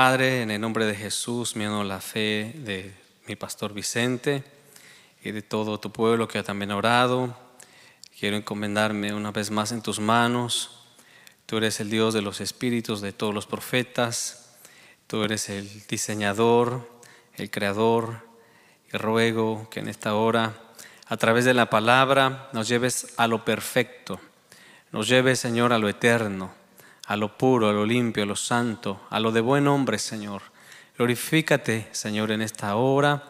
Padre, en el nombre de Jesús, me la fe de mi pastor Vicente y de todo tu pueblo que ha también orado. Quiero encomendarme una vez más en tus manos. Tú eres el Dios de los espíritus, de todos los profetas. Tú eres el diseñador, el creador. Y ruego que en esta hora, a través de la palabra, nos lleves a lo perfecto. Nos lleves, Señor, a lo eterno a lo puro, a lo limpio, a lo santo, a lo de buen hombre, Señor. Glorifícate, Señor, en esta hora.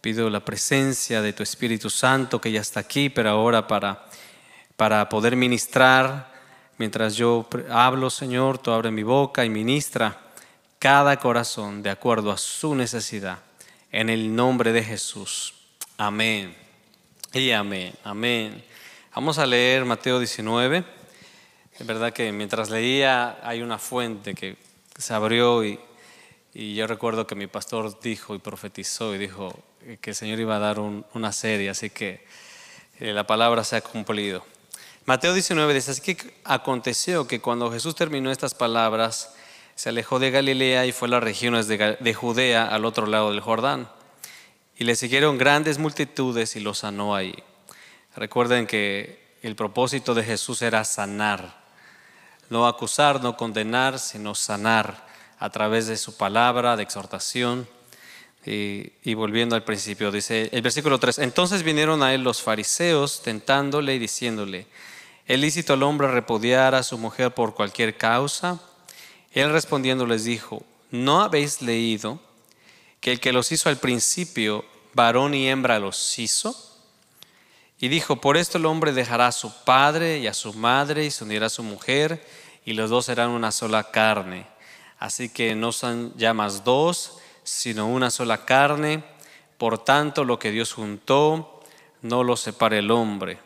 Pido la presencia de tu Espíritu Santo que ya está aquí, pero ahora para, para poder ministrar. Mientras yo hablo, Señor, tú abre mi boca y ministra cada corazón de acuerdo a su necesidad. En el nombre de Jesús. Amén. Y amén. Amén. Vamos a leer Mateo 19. Es verdad que mientras leía hay una fuente que se abrió y, yo recuerdo que mi pastor dijo y profetizó y dijo que el Señor iba a dar una serie, así que eh, la palabra se ha cumplido. Mateo 19 dice, así que aconteció que cuando Jesús terminó estas palabras, se alejó de Galilea y fue a las regiones de, de Judea al otro lado del Jordán. Y le siguieron grandes multitudes y lo sanó ahí. Recuerden que el propósito de Jesús era sanar no acusar, no condenar, sino sanar a través de su palabra de exhortación. Y, volviendo al principio, dice el versículo 3, entonces vinieron a él los fariseos tentándole y diciéndole, ¿el lícito al hombre repudiar a su mujer por cualquier causa? Él respondiendo les dijo, ¿no habéis leído que el que los hizo al principio, varón y hembra los hizo? Y dijo, por esto el hombre dejará a su padre y a su madre y se unirá a su mujer y los dos serán una sola carne. Así que no son ya más dos, sino una sola carne. Por tanto, lo que Dios juntó, no lo separe el hombre.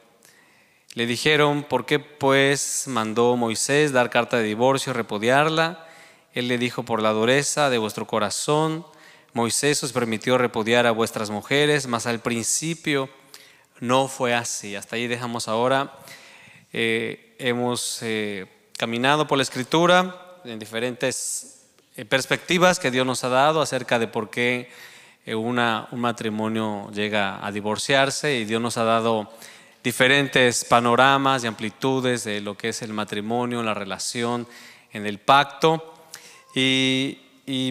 Le dijeron, ¿por qué pues mandó Moisés dar carta de divorcio, repudiarla? Él le dijo, por la dureza de vuestro corazón, Moisés os permitió repudiar a vuestras mujeres, mas al principio no fue así. Hasta ahí dejamos ahora. Eh, hemos eh, caminado por la escritura en diferentes eh, perspectivas que Dios nos ha dado acerca de por qué un matrimonio llega a divorciarse y Dios nos ha dado diferentes panoramas y amplitudes de lo que es el matrimonio, la relación en el pacto. y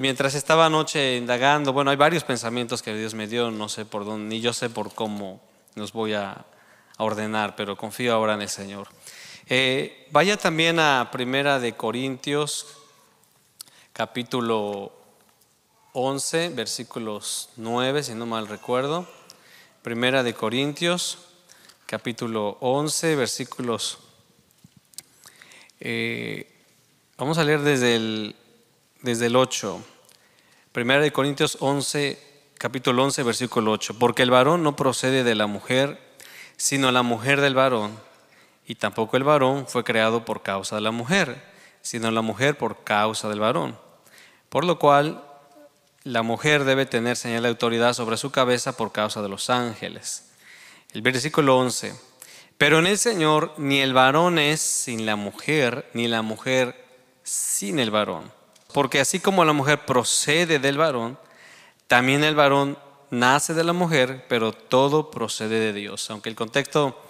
mientras estaba anoche indagando, bueno, hay varios pensamientos que Dios me dio, no sé por dónde, ni yo sé por cómo nos voy a, ordenar, pero confío ahora en el Señor. Eh, vaya también a Primera de Corintios, capítulo 11, versículos 9, si no mal recuerdo. Primera de Corintios, capítulo 11, versículos... Eh, vamos a leer desde el, desde el 8. Primera de Corintios 11, capítulo 11, versículo 8, porque el varón no procede de la mujer, sino la mujer del varón, y tampoco el varón fue creado por causa de la mujer, sino la mujer por causa del varón. Por lo cual, la mujer debe tener señal de autoridad sobre su cabeza por causa de los ángeles. El versículo 11. Pero en el Señor ni el varón es sin la mujer, ni la mujer sin el varón. Porque así como la mujer procede del varón, también el varón nace de la mujer, pero todo procede de Dios. Aunque el contexto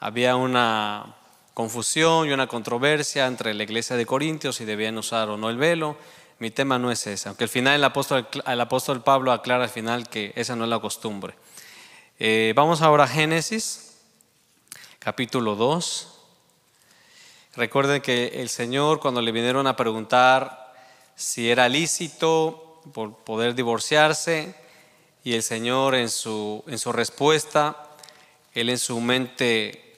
había una confusión y una controversia entre la iglesia de Corintios si debían usar o no el velo, mi tema no es ese. Aunque al final el apóstol, Pablo aclara al final que esa no es la costumbre. Eh, vamos ahora a Génesis, capítulo 2. Recuerden que el Señor, cuando le vinieron a preguntar si era lícito por poder divorciarse y el Señor en su, en su respuesta, Él en su mente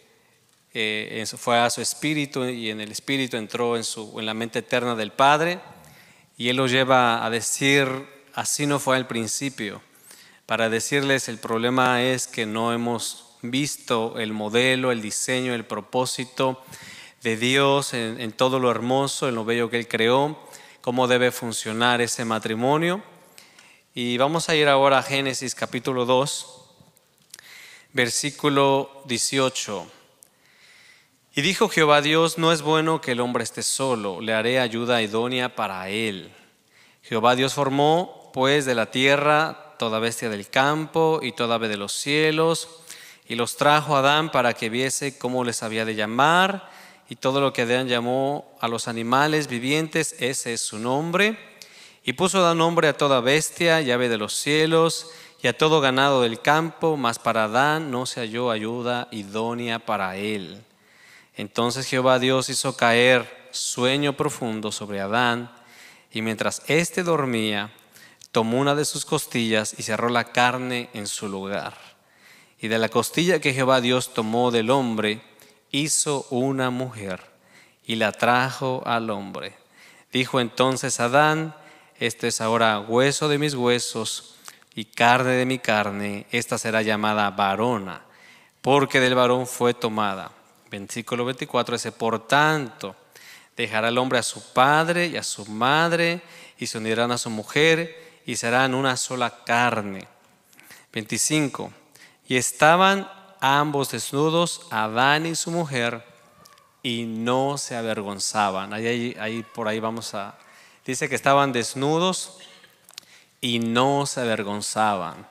eh, fue a su espíritu y en el espíritu entró en, su, en la mente eterna del Padre y Él lo lleva a decir, así no fue al principio, para decirles el problema es que no hemos visto el modelo, el diseño, el propósito de Dios en, en todo lo hermoso, en lo bello que Él creó cómo debe funcionar ese matrimonio. Y vamos a ir ahora a Génesis capítulo 2, versículo 18. Y dijo Jehová Dios, no es bueno que el hombre esté solo, le haré ayuda idónea para él. Jehová Dios formó, pues, de la tierra toda bestia del campo y toda ave de los cielos, y los trajo a Adán para que viese cómo les había de llamar y todo lo que Adán llamó a los animales vivientes, ese es su nombre. Y puso dar nombre a toda bestia, llave de los cielos, y a todo ganado del campo, mas para Adán no se halló ayuda idónea para él. Entonces Jehová Dios hizo caer sueño profundo sobre Adán, y mientras éste dormía, tomó una de sus costillas y cerró la carne en su lugar. Y de la costilla que Jehová Dios tomó del hombre, hizo una mujer y la trajo al hombre. Dijo entonces Adán, este es ahora hueso de mis huesos y carne de mi carne, esta será llamada varona, porque del varón fue tomada. Versículo 24 dice, por tanto, dejará el hombre a su padre y a su madre, y se unirán a su mujer, y serán una sola carne. 25. Y estaban ambos desnudos, Adán y su mujer, y no se avergonzaban. Ahí, ahí, por ahí vamos a... Dice que estaban desnudos y no se avergonzaban.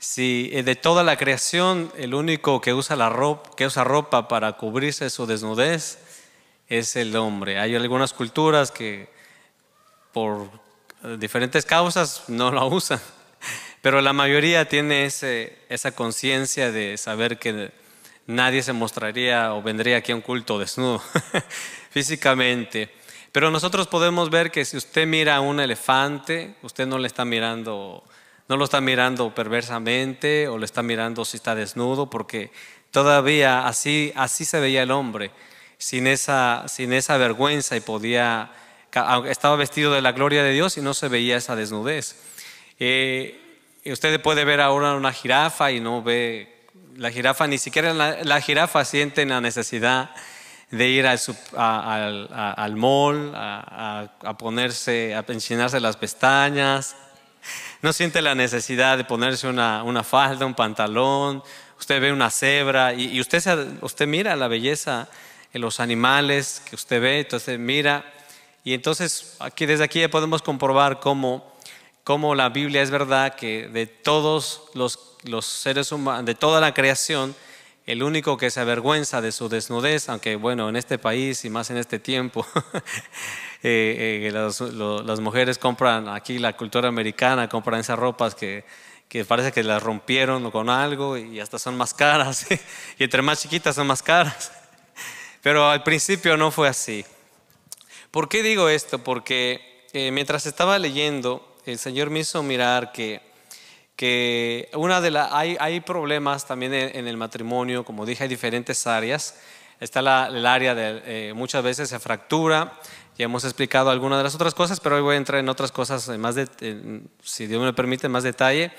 Si eh, de toda la creación el único que usa, la ropa, que usa ropa para cubrirse su desnudez es el hombre. Hay algunas culturas que por eh, diferentes causas no la usan pero la mayoría tiene ese, esa conciencia de saber que nadie se mostraría o vendría aquí a un culto desnudo físicamente. Pero nosotros podemos ver que si usted mira a un elefante, usted no le está mirando, no lo está mirando perversamente o le está mirando si está desnudo, porque todavía así, así se veía el hombre, sin esa, sin esa vergüenza y podía, estaba vestido de la gloria de Dios y no se veía esa desnudez. Eh, usted puede ver ahora una jirafa y no ve la jirafa, ni siquiera la, jirafa siente la necesidad de ir al, al, mall, a, ponerse, a enchinarse las pestañas. No siente la necesidad de ponerse una, falda, un pantalón. Usted ve una cebra y, usted, usted mira la belleza en los animales que usted ve, entonces mira. Y entonces aquí, desde aquí ya podemos comprobar cómo cómo la Biblia es verdad que de todos los, seres humanos, de toda la creación, el único que se avergüenza de su desnudez, aunque bueno, en este país y más en este tiempo, eh, eh, las, mujeres compran, aquí la cultura americana, compran esas ropas que, parece que las rompieron con algo y hasta son más caras, y entre más chiquitas son más caras. Pero al principio no fue así. ¿Por qué digo esto? Porque eh, mientras estaba leyendo el Señor me hizo mirar que, que una de la, hay, problemas también en, el matrimonio, como dije, hay diferentes áreas. Está la, el área de eh, muchas veces se fractura, ya hemos explicado algunas de las otras cosas, pero hoy voy a entrar en otras cosas, de, si Dios me permite, más detalle.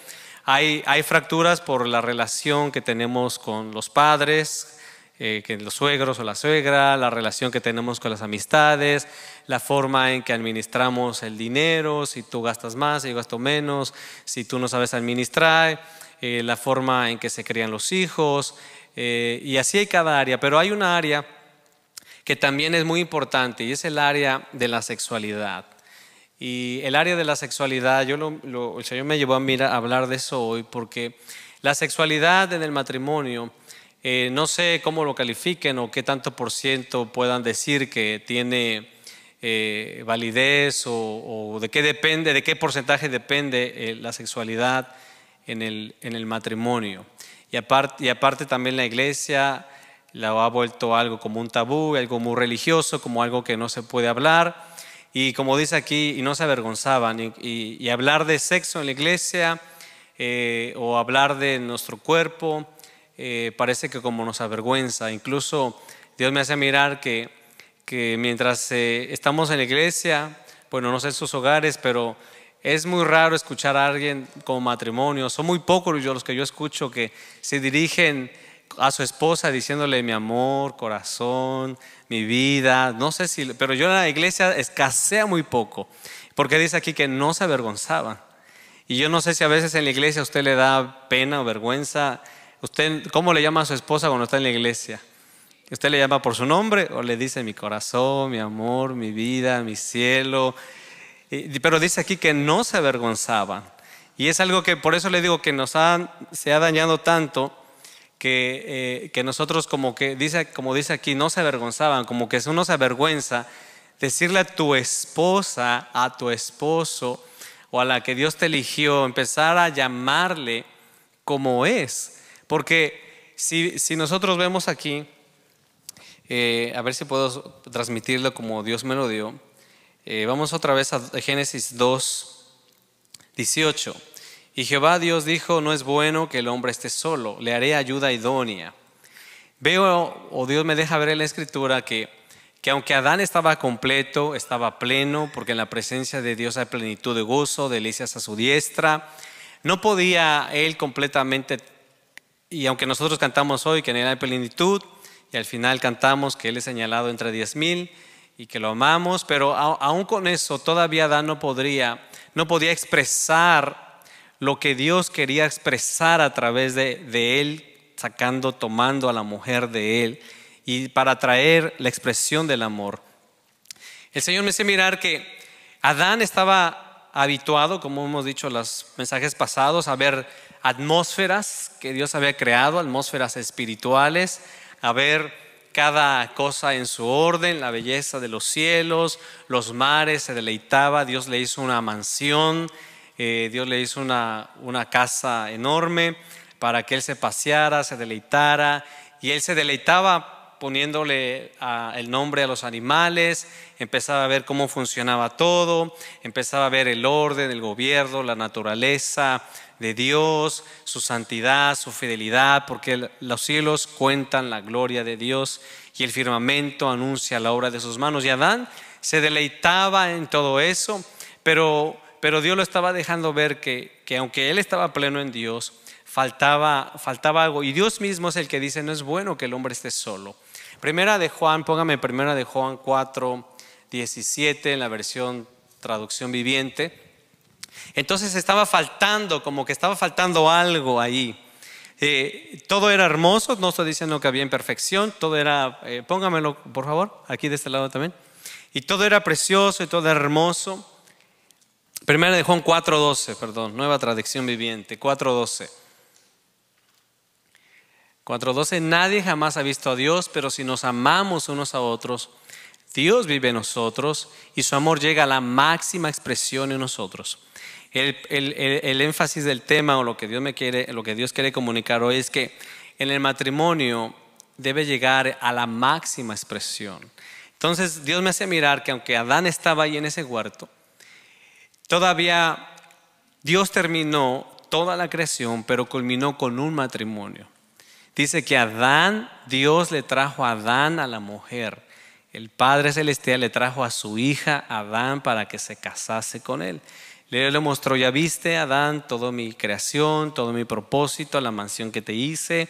Hay, hay fracturas por la relación que tenemos con los padres, eh, que los suegros o la suegra, la relación que tenemos con las amistades, la forma en que administramos el dinero, si tú gastas más, si yo gasto menos, si tú no sabes administrar, eh, la forma en que se crían los hijos, eh, y así hay cada área, pero hay una área que también es muy importante y es el área de la sexualidad. Y el área de la sexualidad, yo lo, me llevó a, mirar, a hablar de eso hoy porque la sexualidad en el matrimonio eh, no sé cómo lo califiquen o qué tanto por ciento puedan decir que tiene eh, validez o, de qué depende, de qué porcentaje depende eh, la sexualidad en el, matrimonio. Y aparte, también la iglesia la ha vuelto algo como un tabú, algo muy religioso, como algo que no se puede hablar. Y como dice aquí, y no se avergonzaban, y hablar de sexo en la iglesia o hablar de nuestro cuerpo, eh, parece que como nos avergüenza. Incluso Dios me hace mirar que, mientras eh, estamos en la iglesia, bueno, no sé en sus hogares, pero es muy raro escuchar a alguien con matrimonio. Son muy pocos los que yo escucho que se dirigen a su esposa diciéndole mi amor, corazón, mi vida, no sé si, pero yo en la iglesia escasea muy poco, porque dice aquí que no se avergonzaba Y yo no sé si a veces en la iglesia usted le da pena o vergüenza usted, ¿cómo le llama a su esposa cuando está en la iglesia? ¿Usted le llama por su nombre o le dice mi corazón, mi amor, mi vida, mi cielo? pero dice aquí que no se avergonzaban. Y es algo que por eso le digo que nos ha, se ha dañado tanto eh, que, nosotros como que dice, como dice aquí, no se avergonzaban, como que uno se avergüenza decirle a tu esposa, a tu esposo o a la que Dios te eligió, empezar a llamarle como es. Porque si, nosotros vemos aquí, eh, a ver si puedo transmitirlo como Dios me lo dio, eh, vamos otra vez a Génesis 2, 18. Y Jehová Dios dijo, no es bueno que el hombre esté solo, le haré ayuda idónea. Veo, o Dios me deja ver en la escritura que, que aunque Adán estaba completo, estaba pleno, porque en la presencia de Dios hay plenitud de gozo, delicias a su diestra, no podía él completamente y aunque nosotros cantamos hoy que en él hay plenitud, y al final cantamos que él es señalado entre diez mil y que lo amamos, pero aún con eso todavía Adán no podría, no podía expresar lo que Dios quería expresar a través de, él, sacando, tomando a la mujer de él y para traer la expresión del amor. El Señor me hace mirar que Adán estaba habituado, como hemos dicho en los mensajes pasados, a ver atmósferas que Dios había creado, atmósferas espirituales, a ver cada cosa en su orden, la belleza de los cielos, los mares, se deleitaba, Dios le hizo una mansión, eh, Dios le hizo una, casa enorme para que él se paseara, se deleitara, y él se deleitaba poniéndole ah, el nombre a los animales, empezaba a ver cómo funcionaba todo, empezaba a ver el orden, el gobierno, la naturaleza, de Dios, su santidad, su fidelidad, porque los cielos cuentan la gloria de Dios y el firmamento anuncia la obra de sus manos. Y Adán se deleitaba en todo eso, pero, pero Dios lo estaba dejando ver que, aunque él estaba pleno en Dios, faltaba, faltaba algo. Y Dios mismo es el que dice, no es bueno que el hombre esté solo. Primera de Juan, póngame primera de Juan 4, 17 en la versión traducción viviente. Entonces estaba faltando, como que estaba faltando algo ahí. Eh, todo era hermoso, no estoy diciendo que había imperfección, todo era, eh, póngamelo por favor, aquí de este lado también. Y todo era precioso y todo era hermoso. Primera de Juan 4.12, perdón, nueva tradición viviente, 4.12. 4.12, nadie jamás ha visto a Dios, pero si nos amamos unos a otros, Dios vive en nosotros y su amor llega a la máxima expresión en nosotros. El, énfasis del tema o lo que Dios me quiere, lo que Dios quiere comunicar hoy es que en el matrimonio debe llegar a la máxima expresión. Entonces Dios me hace mirar que aunque Adán estaba ahí en ese huerto, todavía Dios terminó toda la creación, pero culminó con un matrimonio. Dice que Adán, Dios le trajo a Adán a la mujer. El Padre Celestial le trajo a su hija Adán para que se casase con él. Le, le mostró, ya viste, Adán, toda mi creación, todo mi propósito, la mansión que te hice.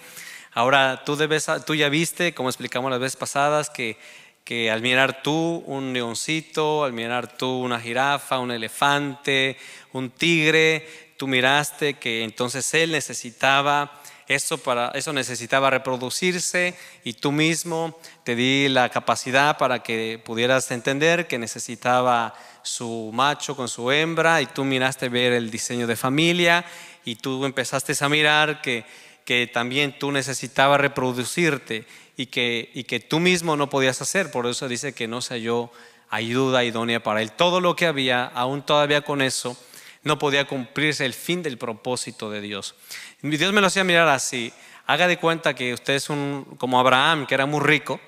Ahora tú, debes, tú ya viste, como explicamos las veces pasadas, que, que al mirar tú un leoncito, al mirar tú una jirafa, un elefante, un tigre, tú miraste que entonces él necesitaba eso, para, eso necesitaba reproducirse y tú mismo te di la capacidad para que pudieras entender que necesitaba su macho con su hembra y tú miraste ver el diseño de familia y tú empezaste a mirar que, que también tú necesitabas reproducirte y que, y que tú mismo no podías hacer. Por eso dice que no se halló ayuda idónea para él. Todo lo que había, aún todavía con eso, no podía cumplirse el fin del propósito de Dios. Dios me lo hacía mirar así. Haga de cuenta que usted es un, como Abraham, que era muy rico,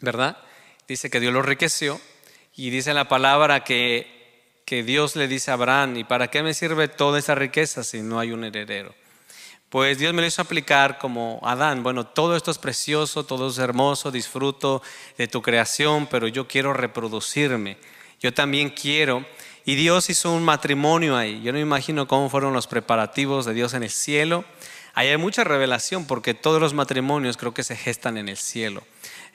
¿verdad? Dice que Dios lo enriqueció y dice la palabra que, Dios le dice a Abraham, ¿y para qué me sirve toda esa riqueza si no hay un heredero? Pues Dios me lo hizo aplicar como Adán, bueno, todo esto es precioso, todo es hermoso, disfruto de tu creación, pero yo quiero reproducirme, yo también quiero y Dios hizo un matrimonio ahí. Yo no me imagino cómo fueron los preparativos de Dios en el cielo. Ahí hay mucha revelación porque todos los matrimonios creo que se gestan en el cielo.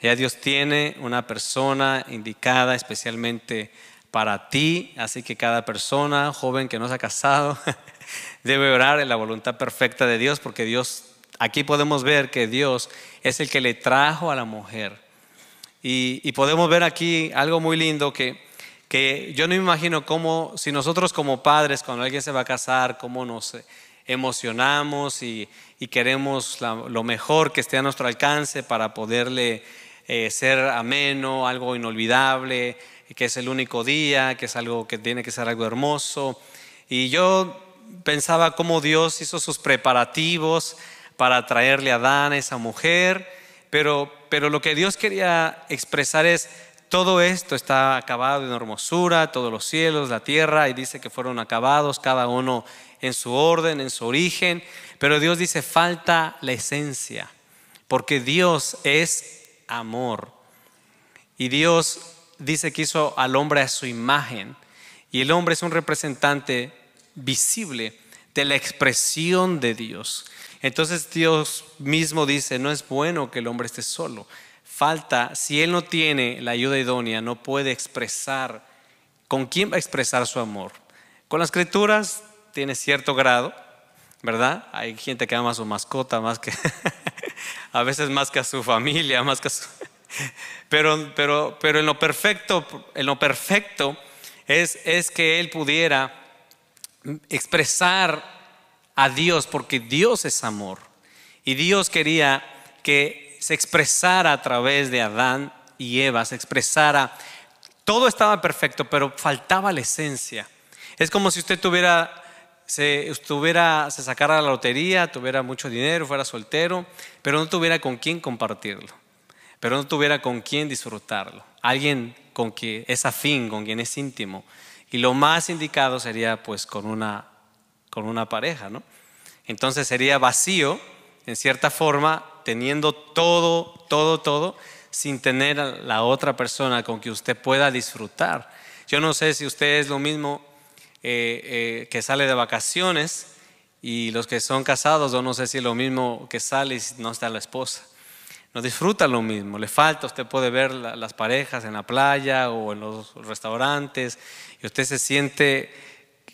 Ya Dios tiene una persona indicada especialmente para ti, así que cada persona, joven que no se ha casado, debe orar en la voluntad perfecta de Dios, porque Dios, aquí podemos ver que Dios es el que le trajo a la mujer. Y, podemos ver aquí algo muy lindo que, que yo no me imagino cómo, si nosotros como padres, cuando alguien se va a casar, cómo nos emocionamos y, y queremos lo mejor que esté a nuestro alcance para poderle eh, ser ameno, algo inolvidable, que es el único día, que es algo que tiene que ser algo hermoso. Y yo pensaba cómo Dios hizo sus preparativos para traerle a Adán a esa mujer, pero, pero lo que Dios quería expresar es, todo esto está acabado en hermosura, todos los cielos, la tierra, y dice que fueron acabados, cada uno en su orden, en su origen, pero Dios dice, falta la esencia, porque Dios es amor. Y Dios dice que hizo al hombre a su imagen. Y el hombre es un representante visible de la expresión de Dios. Entonces Dios mismo dice, no es bueno que el hombre esté solo. Falta, si él no tiene la ayuda idónea, no puede expresar, ¿con quién va a expresar su amor? Con las criaturas tiene cierto grado, ¿verdad? Hay gente que ama a su mascota más que a veces más que a su familia, más que a su... Pero, pero, pero en lo perfecto, en lo perfecto es, es que él pudiera expresar a Dios, porque Dios es amor. Y Dios quería que se expresara a través de Adán y Eva, se expresara. Todo estaba perfecto, pero faltaba la esencia. Es como si usted tuviera se, estuviera, se sacara la lotería, tuviera mucho dinero, fuera soltero, pero no tuviera con quién compartirlo, pero no tuviera con quién disfrutarlo. Alguien con quien es afín, con quien es íntimo. Y lo más indicado sería pues con una, con una pareja, ¿no? Entonces sería vacío, en cierta forma, teniendo todo, todo, todo, sin tener a la otra persona con que usted pueda disfrutar. Yo no sé si usted es lo mismo eh, eh, que sale de vacaciones y los que son casados, o no sé si es lo mismo que sale y no está la esposa. No disfruta lo mismo, le falta, usted puede ver las parejas en la playa o en los restaurantes y usted se siente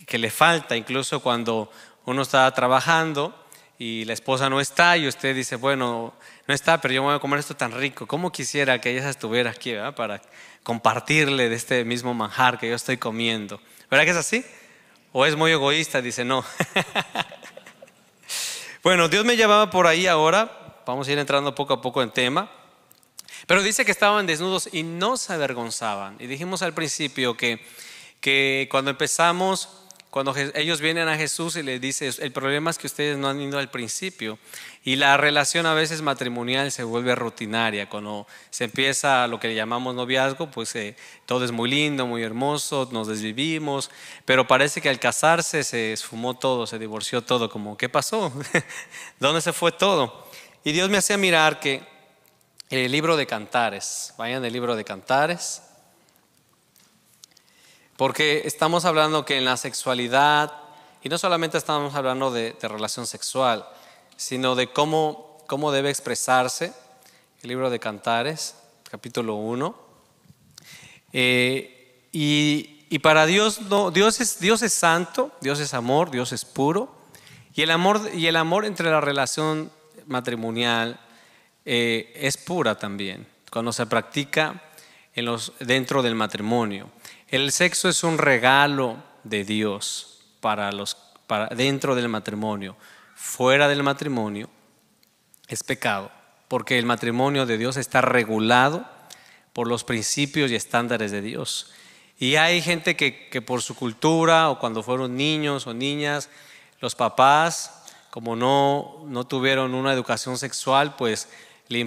que le falta, incluso cuando uno está trabajando y la esposa no está y usted dice, bueno, no está, pero yo me voy a comer esto tan rico, ¿cómo quisiera que ella estuviera aquí para compartirle de este mismo manjar que yo estoy comiendo? ¿Verdad que es así? ¿O es muy egoísta? Dice, no. bueno, Dios me llamaba por ahí ahora. Vamos a ir entrando poco a poco en tema. Pero dice que estaban desnudos y no se avergonzaban. Y dijimos al principio que, que cuando empezamos cuando ellos vienen a Jesús y le dice, el problema es que ustedes no han ido al principio y la relación a veces matrimonial se vuelve rutinaria, cuando se empieza lo que le llamamos noviazgo, pues eh, todo es muy lindo, muy hermoso, nos desvivimos, pero parece que al casarse se esfumó todo, se divorció todo, como ¿qué pasó? ¿Dónde se fue todo? Y Dios me hacía mirar que el libro de Cantares, vayan el libro de Cantares, porque estamos hablando que en la sexualidad, y no solamente estamos hablando de, relación sexual, sino de cómo, cómo debe expresarse el libro de Cantares, capítulo 1. Eh, y, para Dios, no, Dios, es, Dios es santo, Dios es amor, Dios es puro. Y el amor, y el amor entre la relación matrimonial eh, es pura también, cuando se practica en los, dentro del matrimonio. El sexo es un regalo de Dios para los para dentro del matrimonio, fuera del matrimonio es pecado, porque el matrimonio de Dios está regulado por los principios y estándares de Dios. Y hay gente que, por su cultura o cuando fueron niños o niñas, los papás, como no, no tuvieron una educación sexual, pues le,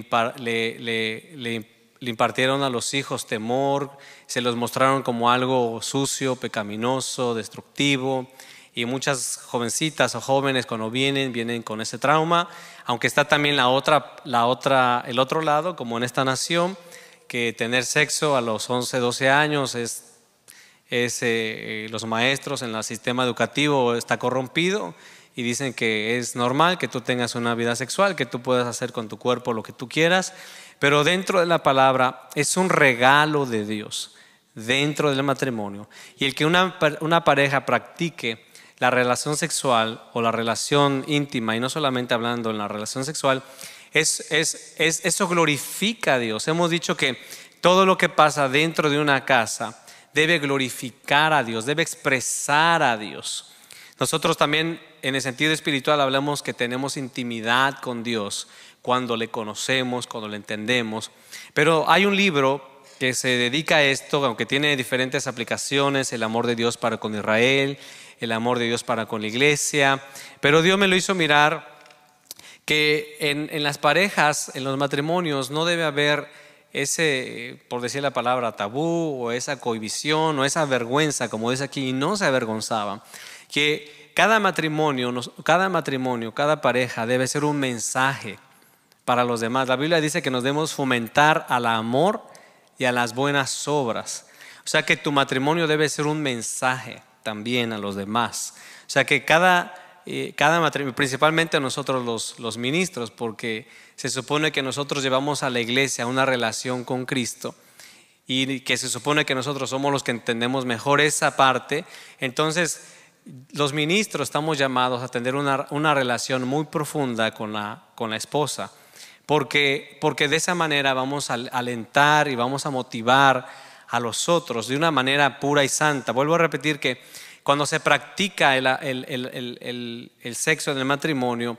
le, le impartieron a los hijos temor, se los mostraron como algo sucio, pecaminoso, destructivo. Y muchas jovencitas o jóvenes cuando vienen, vienen con ese trauma, aunque está también la otra, la otra, el otro lado, como en esta nación, que tener sexo a los 11, 12 años es, eh, eh, los maestros en el sistema educativo está corrompido y dicen que es normal que tú tengas una vida sexual, que tú puedas hacer con tu cuerpo lo que tú quieras pero dentro de la palabra es un regalo de Dios, dentro del matrimonio. Y el que una, pareja practique la relación sexual o la relación íntima, y no solamente hablando en la relación sexual, es, es, es, eso glorifica a Dios. Hemos dicho que todo lo que pasa dentro de una casa debe glorificar a Dios, debe expresar a Dios. Nosotros también en el sentido espiritual hablamos que tenemos intimidad con Dios, cuando le conocemos, cuando le entendemos. Pero hay un libro que se dedica a esto, aunque tiene diferentes aplicaciones, el amor de Dios para con Israel, el amor de Dios para con la iglesia, pero Dios me lo hizo mirar que en, las parejas, en los matrimonios, no debe haber ese, por decir la palabra, tabú o esa cohibición o esa vergüenza, como dice aquí, y no se avergonzaba. que cada matrimonio, cada matrimonio, cada pareja debe ser un mensaje para los demás. La Biblia dice que nos debemos fomentar al amor y a las buenas obras. O sea que tu matrimonio debe ser un mensaje también a los demás. O sea que cada, eh, cada matrimonio, principalmente a nosotros los, los ministros, porque se supone que nosotros llevamos a la iglesia una relación con Cristo y que se supone que nosotros somos los que entendemos mejor esa parte, entonces los ministros estamos llamados a tener una, una relación muy profunda con la, con la esposa porque, porque de esa manera vamos a alentar y vamos a motivar a los otros de una manera pura y santa. Vuelvo a repetir que cuando se practica el, el, el, el sexo en el matrimonio,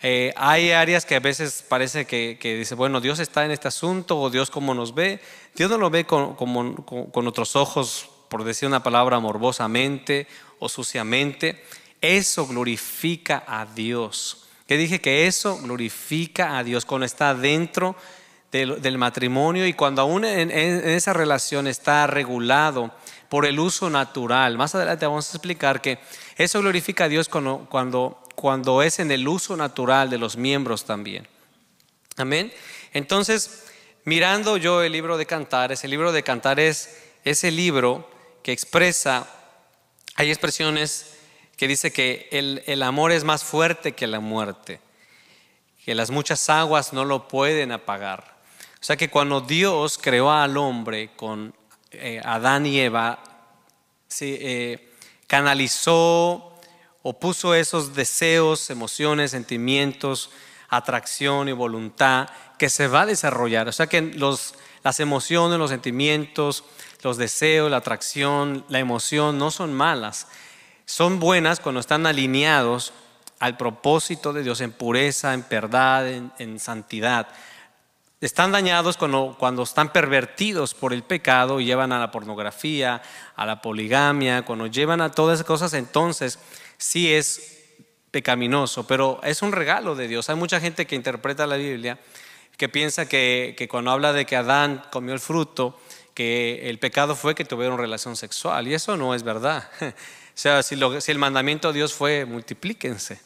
eh, hay áreas que a veces parece que, que, dice, bueno, Dios está en este asunto o Dios como nos ve. Dios no lo ve con, con, con otros ojos, por decir una palabra morbosamente o suciamente. Eso glorifica a Dios. Que dije que eso glorifica a Dios cuando está dentro del, matrimonio y cuando aún en, esa relación está regulado por el uso natural. Más adelante vamos a explicar que eso glorifica a Dios cuando, cuando, cuando es en el uso natural de los miembros también. Amén. Entonces, mirando yo el libro de Cantares, el libro de Cantares es ese libro que expresa, hay expresiones que dice que el, amor es más fuerte que la muerte, que las muchas aguas no lo pueden apagar. O sea que cuando Dios creó al hombre con eh, Adán y Eva, eh, canalizó o puso esos deseos, emociones, sentimientos, atracción y voluntad que se va a desarrollar. O sea que las emociones, los sentimientos, los deseos, la atracción, la emoción no son malas, son buenas cuando están alineados al propósito de Dios en pureza, en verdad, en, santidad. Están dañados cuando, cuando, están pervertidos por el pecado y llevan a la pornografía, a la poligamia, cuando llevan a todas esas cosas, entonces sí es pecaminoso, pero es un regalo de Dios. Hay mucha gente que interpreta la Biblia que piensa que, que cuando habla de que Adán comió el fruto, que el pecado fue que tuvieron relación sexual, y eso no es verdad. O sea, si, si el mandamiento de Dios fue multiplíquense.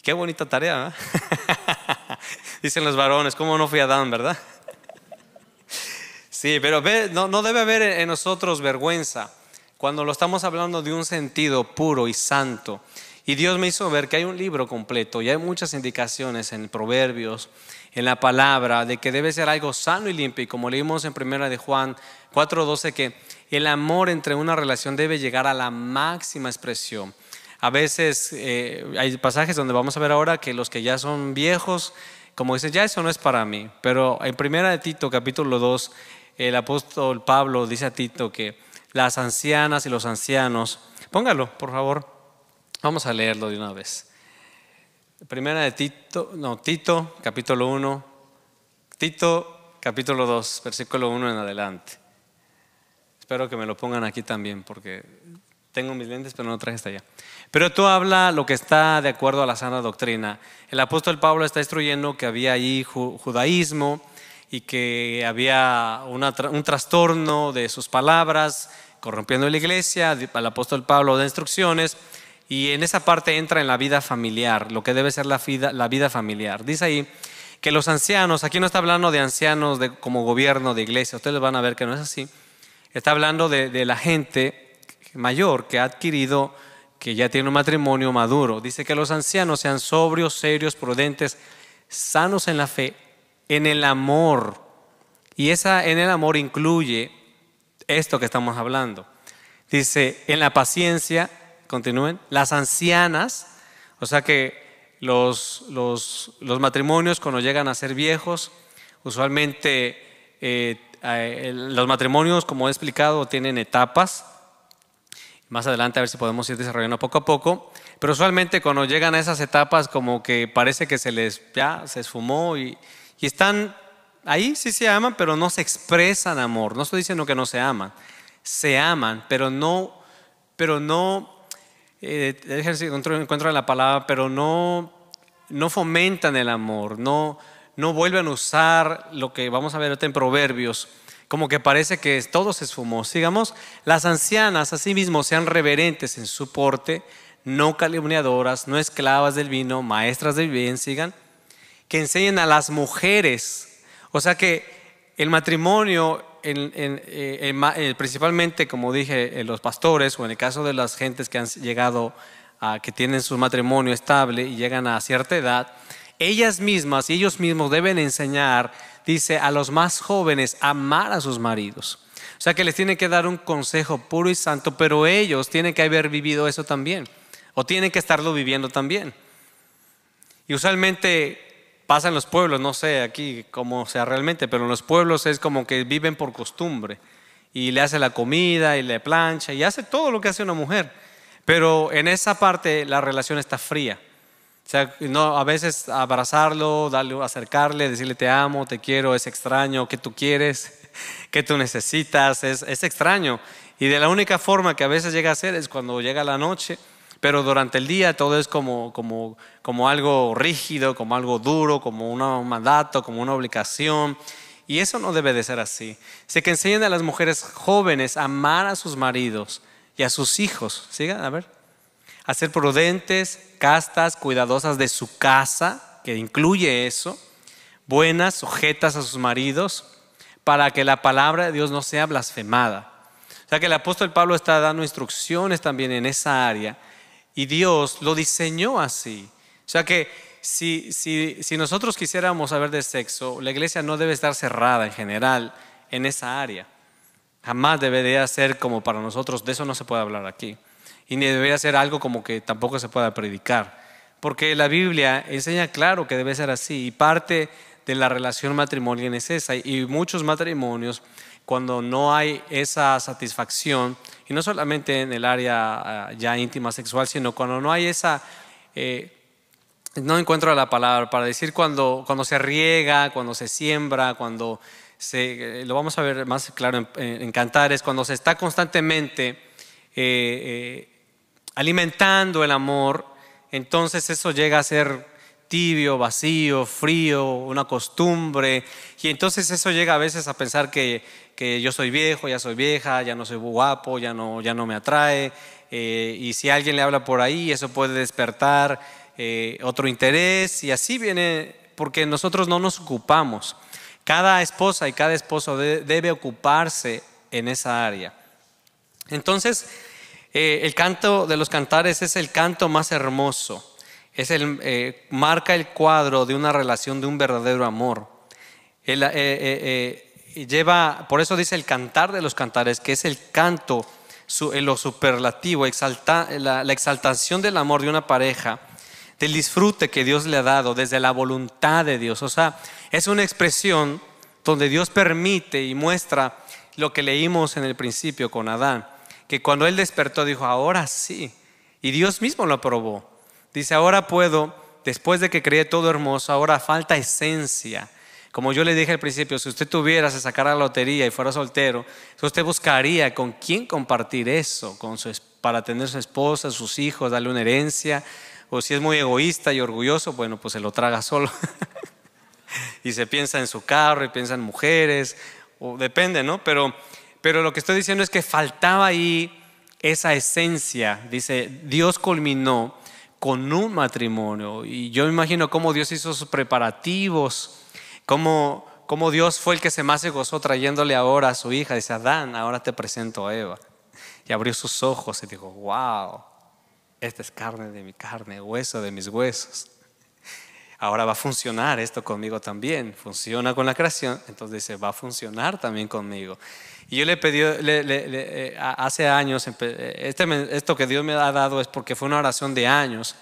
Qué bonita tarea, ¿verdad? Dicen los varones, ¿cómo no fui Adán, verdad? sí, pero no, debe haber en nosotros vergüenza cuando lo estamos hablando de un sentido puro y santo. Y Dios me hizo ver que hay un libro completo y hay muchas indicaciones en Proverbios, en la palabra, de que debe ser algo sano y limpio. Y como leímos en primera de Juan 4:12, que el amor entre una relación debe llegar a la máxima expresión. A veces eh, hay pasajes donde vamos a ver ahora que los que ya son viejos, como dicen, ya eso no es para mí. Pero en primera de Tito, capítulo 2, el apóstol Pablo dice a Tito que las ancianas y los ancianos, póngalo, por favor, vamos a leerlo de una vez. Primera de Tito, no, Tito, capítulo 1, Tito, capítulo 2, versículo 1 en adelante espero que me lo pongan aquí también, porque tengo mis lentes, pero no traje hasta allá. Pero tú habla lo que está de acuerdo a la sana doctrina. El apóstol Pablo está instruyendo que había ahí judaísmo y que había un trastorno de sus palabras, corrompiendo la iglesia, El apóstol Pablo da instrucciones, y en esa parte entra en la vida familiar, lo que debe ser la vida, la vida familiar. Dice ahí que los ancianos, aquí no está hablando de ancianos de, como gobierno de iglesia, ustedes van a ver que no es así, Está hablando de, la gente mayor que ha adquirido, que ya tiene un matrimonio maduro. Dice que los ancianos sean sobrios, serios, prudentes, sanos en la fe, en el amor. Y esa en el amor incluye esto que estamos hablando. Dice, en la paciencia, continúen, las ancianas, o sea que los, los, matrimonios cuando llegan a ser viejos, usualmente eh, eh, los matrimonios, como he explicado, tienen etapas. Más adelante a ver si podemos ir desarrollando poco a poco. Pero usualmente cuando llegan a esas etapas como que parece que se les ya se esfumó y, y están ahí, sí se aman, pero no se expresan amor. No estoy diciendo que no se aman. Se aman, pero no, pero no, eh, encuentro, encuentro la palabra, pero no, no fomentan el amor, no, no vuelvan a usar lo que vamos a ver en Proverbios, como que parece que todo se esfumó. Sigamos, las ancianas asimismo sean reverentes en su porte, no calumniadoras, no esclavas del vino, maestras del bien, sigan, que enseñen a las mujeres. O sea que el matrimonio, eh, eh, principalmente como dije, en los pastores o en el caso de las gentes que han llegado que tienen su matrimonio estable y llegan a cierta edad, ellas mismas y ellos mismos deben enseñar, dice, a los más jóvenes a amar a sus maridos. O sea que les tiene que dar un consejo puro y santo, pero ellos tienen que haber vivido eso también, o tienen que estarlo viviendo también. Y usualmente pasa en los pueblos, no sé aquí cómo sea realmente, pero en los pueblos es como que viven por costumbre y le hace la comida y le plancha y hace todo lo que hace una mujer. Pero en esa parte la relación está fría sea, no, a veces abrazarlo, darle, acercarle, decirle te amo, te quiero, es extraño, ¿qué tú quieres? ¿Qué tú necesitas? Es, extraño. Y de la única forma que a veces llega a ser es cuando llega la noche, pero durante el día todo es como, como, como algo rígido, como algo duro, como un mandato, como una obligación. Y eso no debe de ser así. Sé que enseñan a las mujeres jóvenes a amar a sus maridos y a sus hijos. Siga, a ver a ser prudentes, castas, cuidadosas de su casa, que incluye eso, buenas, sujetas a sus maridos, para que la palabra de Dios no sea blasfemada. O sea que el apóstol Pablo está dando instrucciones también en esa área y Dios lo diseñó así. O sea que si, si, si nosotros quisiéramos saber de sexo, la iglesia no debe estar cerrada en general en esa área. Jamás debería ser como para nosotros, de eso no se puede hablar aquí y ni debería ser algo como que tampoco se pueda predicar, porque la Biblia enseña claro que debe ser así y parte de la relación matrimonial es esa y muchos matrimonios cuando no hay esa satisfacción y no solamente en el área ah, ya íntima sexual, sino cuando no hay esa eh, no encuentro la palabra para decir cuando, cuando se riega, cuando se siembra, cuando se, eh, lo vamos a ver más claro en, Cantares, cuando se está constantemente eh, alimentando el amor, entonces eso llega a ser tibio, vacío, frío, una costumbre. Y entonces eso llega a veces a pensar que, yo soy viejo, ya soy vieja, ya no soy guapo, ya no, ya no me atrae. Eh, y si alguien le habla por ahí, eso puede despertar eh, otro interés. Y así viene, porque nosotros no nos ocupamos. Cada esposa y cada esposo debe ocuparse en esa área. Entonces, eh, el canto de los cantares es el canto más hermoso. Es el, eh, marca el cuadro de una relación de un verdadero amor. Eh, lleva, por eso dice el cantar de los cantares, que es el canto, lo superlativo, la exaltación del amor de una pareja del disfrute que Dios le ha dado, desde la voluntad de Dios. O sea, es una expresión donde Dios permite y muestra lo que leímos en el principio con Adán que cuando él despertó dijo, ahora sí. Y Dios mismo lo aprobó. Dice, ahora puedo, después de que creé todo hermoso, ahora falta esencia. Como yo le dije al principio, si usted tuviera, se sacara la lotería y fuera soltero, usted buscaría con quién compartir eso, con su, para tener su esposa, sus hijos, darle una herencia. O si es muy egoísta y orgulloso, bueno, pues se lo traga solo. y se piensa en su carro y piensa en mujeres, o depende, ¿no? Pero pero lo que estoy diciendo es que faltaba ahí esa esencia. Dice, Dios culminó con un matrimonio. Y yo me imagino cómo Dios hizo sus preparativos, cómo, cómo Dios fue el que se más se gozó trayéndole ahora a su hija. Dice, Adán, ahora te presento a Eva. Y abrió sus ojos y dijo, wow, esta es carne de mi carne, hueso de mis huesos. Ahora va a funcionar esto conmigo también. Funciona con la creación, entonces dice, va a funcionar también conmigo. Y yo le pedí, eh, hace años, eh, este, esto que Dios me ha dado es porque fue una oración de años,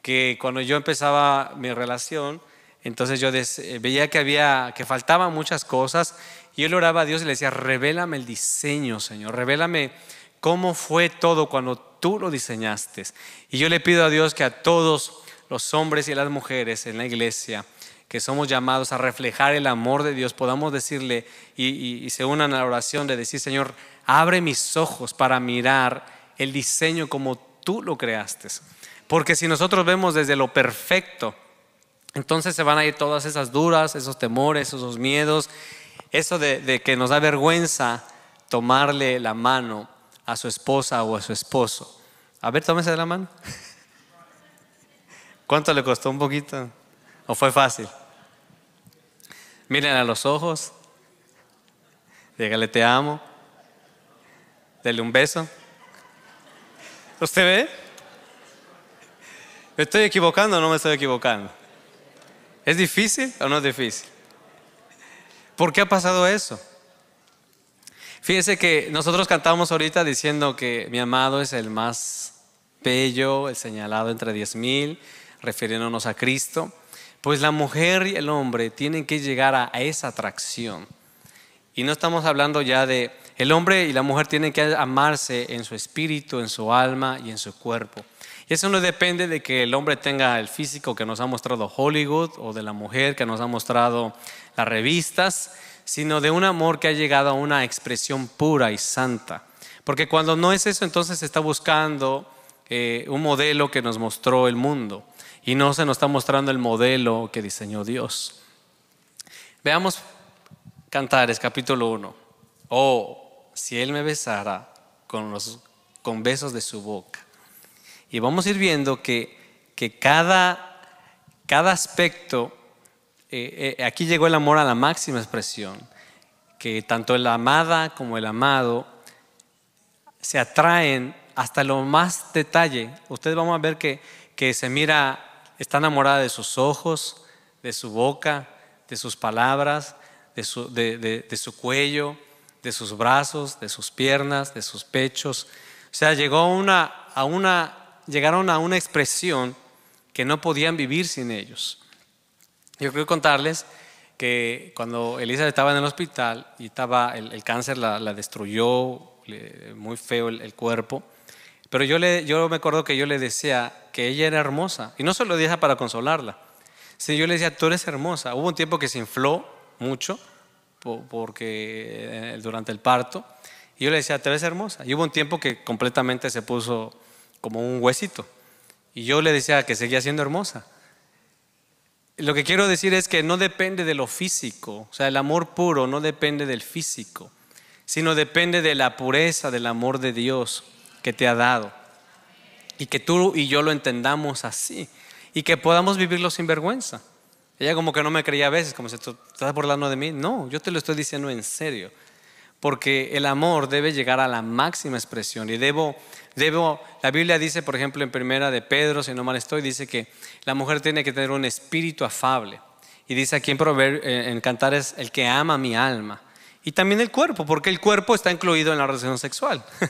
que cuando yo empezaba mi relación, entonces yo eh, veía que había, que faltaban muchas cosas, y yo le oraba a Dios y le decía, revélame el diseño, Señor, revélame cómo fue todo cuando tú lo diseñaste. Y yo le pido a Dios que a todos los hombres y las mujeres en la iglesia, que somos llamados a reflejar el amor de Dios, podamos decirle y, se unan a la oración de decir, Señor, abre mis ojos para mirar el diseño como tú lo creaste. Porque si nosotros vemos desde lo perfecto, entonces se van a ir todas esas duras esos temores, esos miedos, eso de, que nos da vergüenza tomarle la mano a su esposa o a su esposo. A ver, tómese de la mano. ¿Cuánto le costó un poquito? ¿O fue fácil? Miren a los ojos. Dígale, te amo. Dele un beso. ¿Usted ve? ¿Me estoy equivocando o no me estoy equivocando? ¿Es difícil o no es difícil? ¿Por qué ha pasado eso? Fíjese que nosotros cantamos ahorita diciendo que mi amado es el más bello, el señalado entre diez mil, refiriéndonos a Cristo. Pues la mujer y el hombre tienen que llegar a, esa atracción. Y no estamos hablando ya de, el hombre y la mujer tienen que amarse en su espíritu, en su alma y en su cuerpo. Y eso no depende de que el hombre tenga el físico que nos ha mostrado Hollywood o de la mujer que nos ha mostrado las revistas, sino de un amor que ha llegado a una expresión pura y santa. Porque cuando no es eso, entonces se está buscando eh, un modelo que nos mostró el mundo y no se nos está mostrando el modelo que diseñó Dios. Veamos Cantares capítulo 1. Oh, si Él me besara con, los, besos de su boca. Y vamos a ir viendo que, que cada, cada aspecto, eh, eh, aquí llegó el amor a la máxima expresión, que tanto la amada como el amado se atraen hasta lo más detalle. Ustedes vamos a ver que, que se mira Está enamorada de sus ojos, de su boca, de sus palabras, de su, cuello, de sus brazos, de sus piernas, de sus pechos. O sea, a una, llegaron a una expresión que no podían vivir sin ellos. Yo quiero contarles que cuando Elisa estaba en el hospital y estaba, el, cáncer la, destruyó, muy feo el, cuerpo, pero yo me acuerdo que yo le decía, que ella era hermosa. Y no se lo dije para consolarla. Si yo le decía, tú eres hermosa. Hubo un tiempo que se infló mucho porque eh, durante el parto. Y yo le decía, tú eres hermosa. Y hubo un tiempo que completamente se puso como un huesito. Y yo le decía que seguía siendo hermosa. Lo que quiero decir es que no depende de lo físico. O sea, el amor puro no depende del físico, sino depende de la pureza del amor de Dios que te ha dado. Y que tú y yo lo entendamos así. Y que podamos vivirlo sin vergüenza. Ella como que no me creía a veces, como si tú estás burlando de mí. No, yo te lo estoy diciendo en serio. Porque el amor debe llegar a la máxima expresión. Y debo, debo, la Biblia dice, por ejemplo, en primera de Pedro, si no mal estoy, dice que la mujer tiene que tener un espíritu afable. Y dice aquí en, Prover eh, en el que ama mi alma. Y también el cuerpo, porque el cuerpo está incluido en la relación sexual. o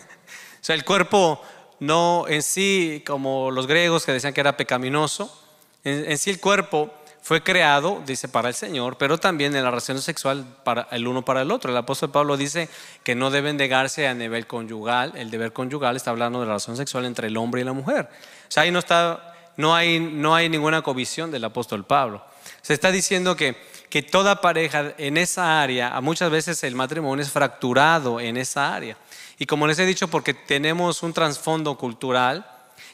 sea, el cuerpo no en sí como los griegos que decían que era pecaminoso, en, sí el cuerpo fue creado, dice, para el Señor, pero también en la relación sexual para el uno para el otro. El apóstol Pablo dice que no deben negarse a nivel conyugal. El deber conyugal está hablando de la relación sexual entre el hombre y la mujer. O sea, ahí no, hay, no hay ninguna covisión del apóstol Pablo. Se está diciendo que, que toda pareja en esa área, muchas veces el matrimonio es fracturado en esa área. Y como les he dicho, porque tenemos un trasfondo cultural,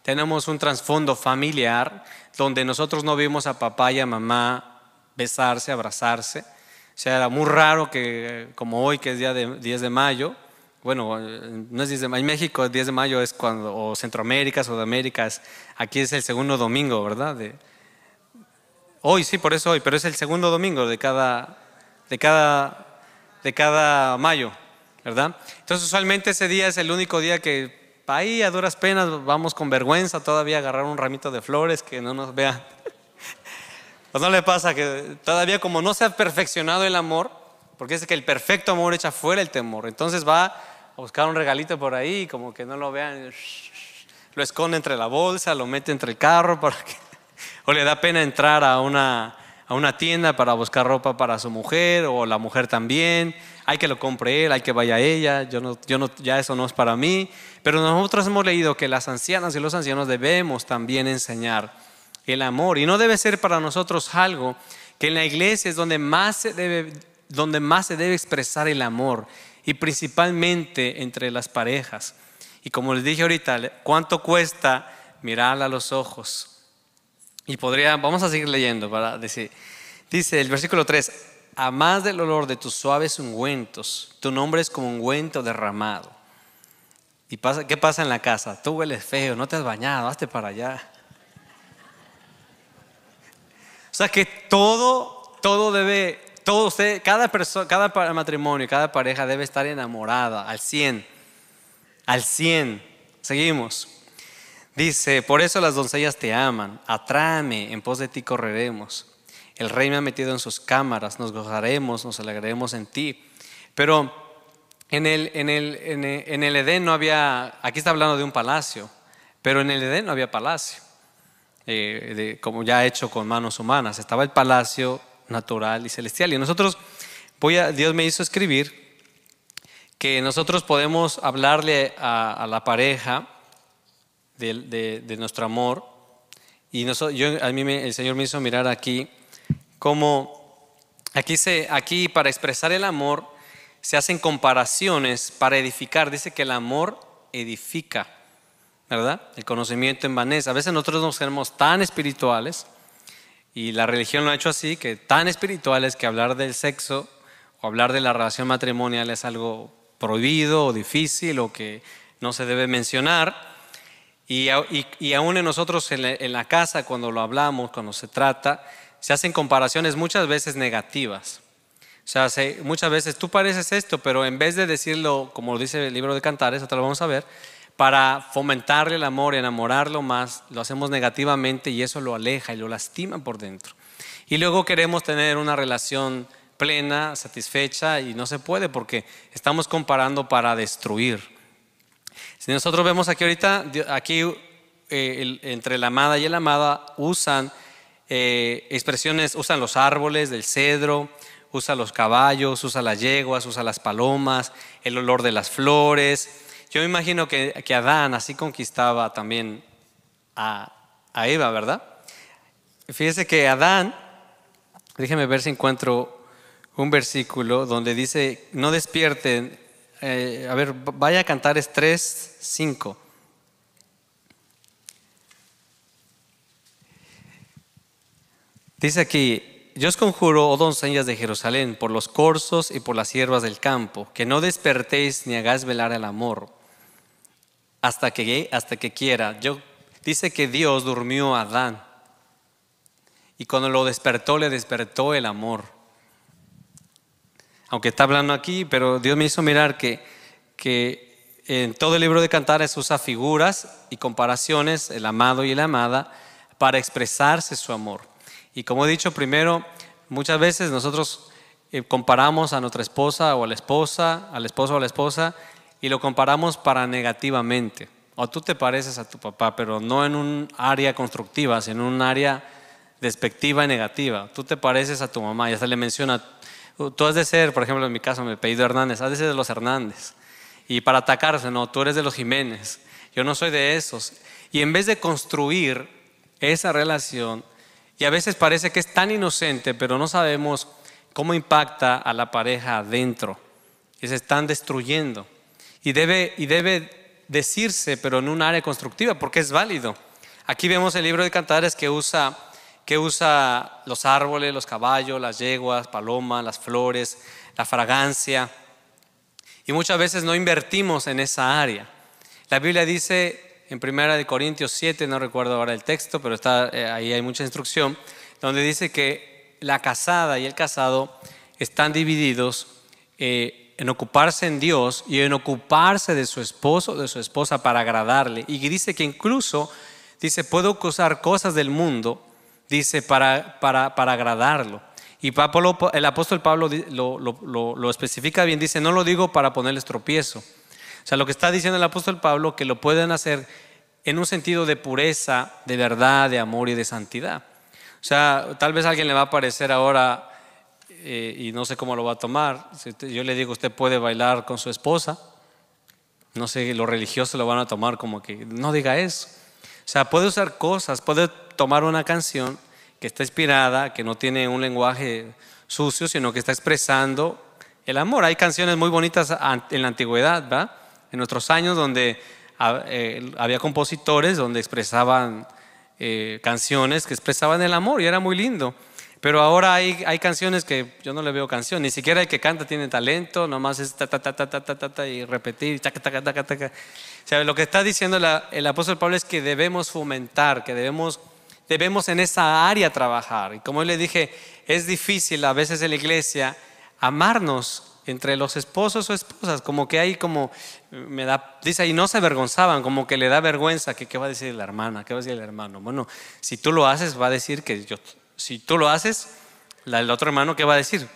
tenemos un trasfondo familiar, donde nosotros no vimos a papá y a mamá besarse, abrazarse. O sea, era muy raro que, como hoy, que es día de 10 de mayo, bueno, no es 10 de mayo, en México 10 de mayo es cuando, o Centroamérica, Sudamérica, aquí es el segundo domingo, ¿verdad? hoy, sí, por eso hoy, pero es el segundo domingo de cada, de cada, de cada mayo. ¿verdad? Entonces usualmente ese día es el único día que ahí a duras penas vamos con vergüenza todavía a agarrar un ramito de flores que no nos vean. Pues no le pasa que todavía como no se ha perfeccionado el amor, porque es que el perfecto amor echa fuera el temor, entonces va a buscar un regalito por ahí, como que no lo vean, lo esconde entre la bolsa, lo mete entre el carro, o le da pena entrar a una, a una tienda para buscar ropa para su mujer, o la mujer también, hay que lo compre él, hay que vaya ella, yo no, yo no, ya eso no es para mí. Pero nosotros hemos leído que las ancianas y los ancianos debemos también enseñar el amor. Y no debe ser para nosotros algo que en la iglesia es donde más se debe, donde más se debe expresar el amor y principalmente entre las parejas. Y como les dije ahorita, ¿cuánto cuesta mirarla a los ojos? Y podría, vamos a seguir leyendo para decir, dice el versículo 3, más del olor de tus suaves ungüentos, tu nombre es como ungüento derramado. ¿Y pasa, qué pasa en la casa? Tú hueles feo, no te has bañado, hazte para allá. O sea que todo, todo debe, todo cada persona, cada matrimonio, cada pareja debe estar enamorada al 100. Al 100. Seguimos. Dice, por eso las doncellas te aman, atráeme, en pos de ti correremos. El rey me ha metido en sus cámaras, nos gozaremos, nos alegraremos en ti. Pero en el, en el, en Edén no había, aquí está hablando de un palacio, pero en el Edén no había palacio, eh, como ya hecho con manos humanas. Estaba el palacio natural y celestial. Y nosotros, voy a, Dios me hizo escribir que nosotros podemos hablarle a, la pareja de, nuestro amor. Y yo, a mí el Señor me hizo mirar aquí como aquí, aquí para expresar el amor se hacen comparaciones para edificar. Dice que el amor edifica, ¿verdad? El conocimiento en Vanessa A veces nosotros nos queremos tan espirituales y la religión lo ha hecho así, que tan espirituales que hablar del sexo o hablar de la relación matrimonial es algo prohibido o difícil o que no se debe mencionar. Y, y, aún en nosotros en la, en la casa, cuando lo hablamos, cuando se trata, se hacen comparaciones muchas veces negativas. O sea, muchas veces tú pareces esto, pero en vez de decirlo, como lo dice el libro de Cantares, otra lo vamos a ver, para fomentarle el amor y enamorarlo más, lo hacemos negativamente y eso lo aleja y lo lastima por dentro. Y luego queremos tener una relación plena, satisfecha y no se puede porque estamos comparando para destruir. Si nosotros vemos aquí ahorita, aquí eh, el, entre la amada y el amada usan eh, expresiones, usan los árboles del cedro, usa los caballos, usa las yeguas, usa las palomas, el olor de las flores. Yo me imagino que, Adán así conquistaba también a, Eva, ¿verdad? Fíjese que Adán, déjeme ver si encuentro un versículo donde dice, no despierten, eh, a ver, vaya a cantar es 3, 5. Dice aquí, yo os conjuro, oh doncellas de Jerusalén, por los corzos y por las hierbas del campo, que no despertéis ni hagáis velar el amor hasta que, hasta que quiera. Yo, dice que Dios durmió a Adán y cuando lo despertó le despertó el amor. Aunque está hablando aquí, pero Dios me hizo mirar que, que en todo el libro de Cantares usa figuras y comparaciones, el amado y la amada, para expresarse su amor. Y como he dicho primero, muchas veces nosotros eh, comparamos a nuestra esposa o a la esposa, al esposo o a la esposa, y lo comparamos para negativamente. O tú te pareces a tu papá, pero no en un área constructiva, sino en un área despectiva y negativa. Tú te pareces a tu mamá, ya se le menciona, oh, tú has de ser, por ejemplo, en mi caso, me he pedido Hernández, has de ser de los Hernández. Y para atacarse, no, tú eres de los Jiménez, yo no soy de esos. Y en vez de construir esa relación, y a veces parece que es tan inocente, pero no sabemos cómo impacta a la pareja adentro. Y se están destruyendo. Y debe, y debe decirse, pero en un área constructiva, porque es válido. Aquí vemos el libro de Cantares que usa, que usa los árboles, los caballos, las yeguas, palomas, las flores, la fragancia. Y muchas veces no invertimos en esa área. La Biblia dice en Primera de Corintios 7, no recuerdo ahora el texto, pero está, eh, ahí hay mucha instrucción, donde dice que la casada y el casado están divididos eh, en ocuparse en Dios y en ocuparse de su esposo o de su esposa para agradarle. Y dice que incluso, dice, puedo usar cosas del mundo, dice, para, para, para agradarlo. Y Pablo, el apóstol Pablo lo, lo, lo, lo especifica bien, dice, no lo digo para ponerles tropiezo o sea, lo que está diciendo el apóstol Pablo, que lo pueden hacer en un sentido de pureza, de verdad, de amor y de santidad. O sea, tal vez a alguien le va a parecer ahora, eh, y no sé cómo lo va a tomar, yo le digo, usted puede bailar con su esposa, no sé, los religiosos lo van a tomar como que, no diga eso. O sea, puede usar cosas, puede tomar una canción que está inspirada, que no tiene un lenguaje sucio, sino que está expresando el amor. Hay canciones muy bonitas en la antigüedad, ¿verdad? en nuestros años donde ah, eh, había compositores donde expresaban eh, canciones que expresaban el amor y era muy lindo. Pero ahora hay, hay canciones que yo no le veo canción, ni siquiera el que canta tiene talento, nomás es ta ta ta ta ta ta ta, y repetir, ta ta ta ta ta. O sea, lo que está diciendo el apóstol Pablo es que debemos fomentar, que debemos, debemos en esa área trabajar. Y como le dije, es difícil a veces en la iglesia amarnos entre los esposos o esposas, como que hay como, eh, me da, dice ahí, no se avergonzaban, como que le da vergüenza, que qué va a decir la hermana, qué va a decir el hermano. Bueno, si tú lo haces, va a decir que yo, si tú lo haces, la, el otro hermano, ¿qué va a decir?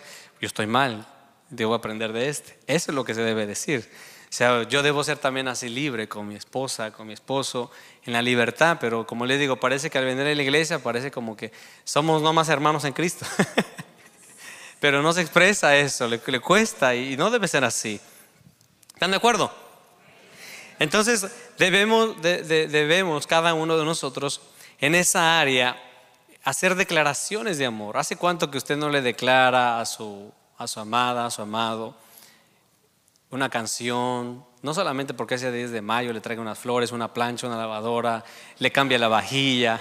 Yo estoy mal, debo aprender de este. Eso es lo que se debe decir. O sea, yo debo ser también así libre con mi esposa, con mi esposo, en la libertad, pero como le digo, parece que al venir a la iglesia parece como que somos no más hermanos en Cristo. pero no se expresa eso, le, cuesta y no debe ser así. ¿Están de acuerdo? Entonces debemos, debemos cada uno de nosotros en esa área hacer declaraciones de amor. ¿Hace cuánto que usted no le declara a su, a su amada, a su amado, una canción? No solamente porque ese 10 de mayo le traiga unas flores, una plancha, una lavadora, le cambia la vajilla.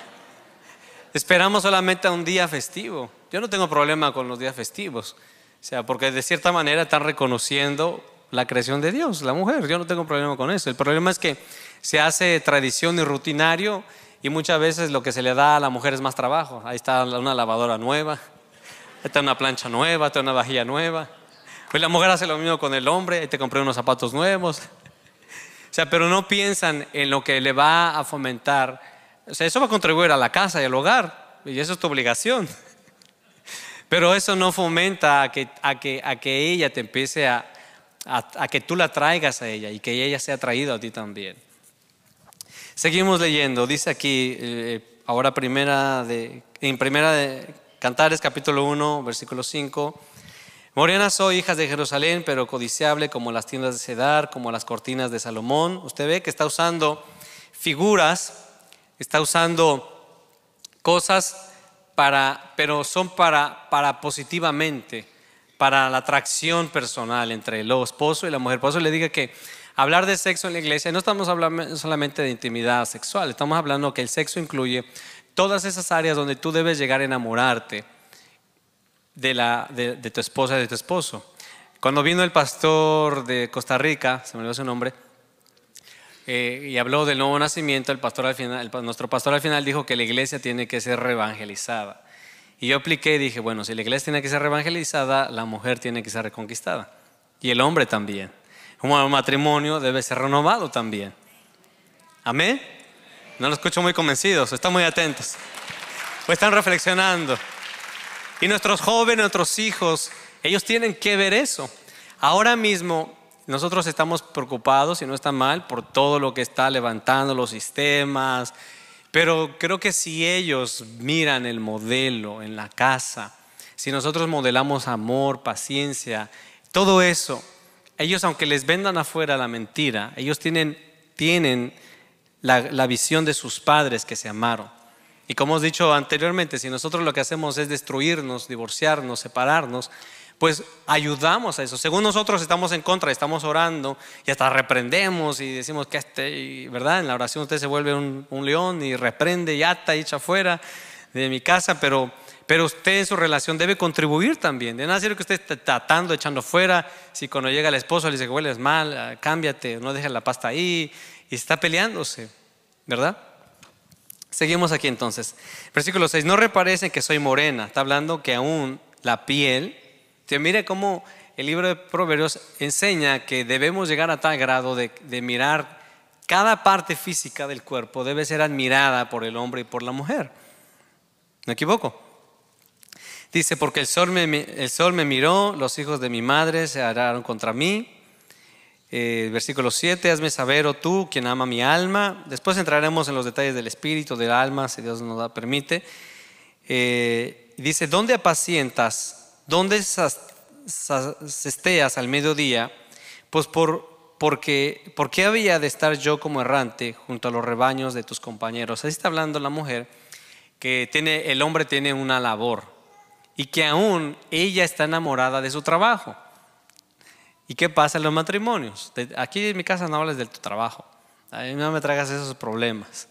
Esperamos solamente a un día festivo. Yo no tengo problema con los días festivos, o sea, porque de cierta manera están reconociendo la creación de Dios, la mujer. Yo no tengo problema con eso. El problema es que se hace tradición y rutinario y muchas veces lo que se le da a la mujer es más trabajo. Ahí está una lavadora nueva, está una plancha nueva, está una vajilla nueva. Pues la mujer hace lo mismo con el hombre, ahí te compré unos zapatos nuevos. O sea, pero no piensan en lo que le va a fomentar. O sea, eso va a contribuir a la casa y al hogar. Y eso es tu obligación. Pero eso no fomenta a que, a que, a que ella te empiece a, que tú la traigas a ella y que ella sea atraída a ti también. Seguimos leyendo, dice aquí, eh, ahora primera de, en primera de Cantares capítulo 1, versículo 5. morena soy hija de Jerusalén, pero codiciable como las tiendas de Cedar, como las cortinas de Salomón. Usted ve que está usando figuras, está usando cosas pero son para, para positivamente, para la atracción personal entre el esposo y la mujer. Por eso le digo que hablar de sexo en la iglesia, no estamos hablando solamente de intimidad sexual, estamos hablando que el sexo incluye todas esas áreas donde tú debes llegar a enamorarte de, la, de, tu esposa, y de tu esposo. Cuando vino el pastor de Costa Rica, se me olvidó su nombre, eh, y habló del nuevo nacimiento, el pastor nuestro pastor al final dijo que la iglesia tiene que ser revangelizada. Y yo apliqué y dije, bueno, si la iglesia tiene que ser revangelizada, la mujer tiene que ser reconquistada. Y el hombre también. Un matrimonio debe ser renovado también. Amén. No lo escucho muy convencidos, están muy atentos. O pues están reflexionando. Y nuestros jóvenes, nuestros hijos, ellos tienen que ver eso. Ahora mismo nosotros estamos preocupados, y no está mal, por todo lo que está levantando los sistemas, pero creo que si ellos miran el modelo en la casa, si nosotros modelamos amor, paciencia, todo eso, ellos aunque les vendan afuera la mentira, ellos tienen, tienen la, la visión de sus padres que se amaron. Y como os he dicho anteriormente, si nosotros lo que hacemos es destruirnos, divorciarnos, separarnos, pues ayudamos a eso. Según nosotros estamos en contra, estamos orando y hasta reprendemos y decimos que este, ¿verdad? En la oración usted se vuelve un, león y reprende y ata y echa fuera de mi casa, pero, pero usted en su relación debe contribuir también. De nada sirve que usted esté tratando, echando fuera, si cuando llega el esposo le dice que hueles mal, ah, cámbiate, no dejes la pasta ahí y está peleándose, ¿verdad? Seguimos aquí entonces. Versículo 6, no reparecen que soy morena, está hablando que aún la piel este, mire cómo el libro de Proverbios enseña que debemos llegar a tal grado de, mirar cada parte física del cuerpo debe ser admirada por el hombre y por la mujer. ¿No equivoco? Dice, porque el sol me, el sol me miró, los hijos de mi madre se araron contra mí. Eh, versículo 7, hazme saber, oh tú, quien ama mi alma. Después entraremos en los detalles del espíritu, del alma, si Dios nos da, permite. Eh, dice, ¿dónde apacientas ¿Dónde estás al mediodía, pues por, porque, había de estar yo como errante junto a los rebaños de tus compañeros? Ahí está hablando la mujer que tiene, el hombre tiene una labor y que aún ella está enamorada de su trabajo. ¿Y qué pasa en los matrimonios? Aquí en mi casa no hablas de tu trabajo. no me traigas esos problemas.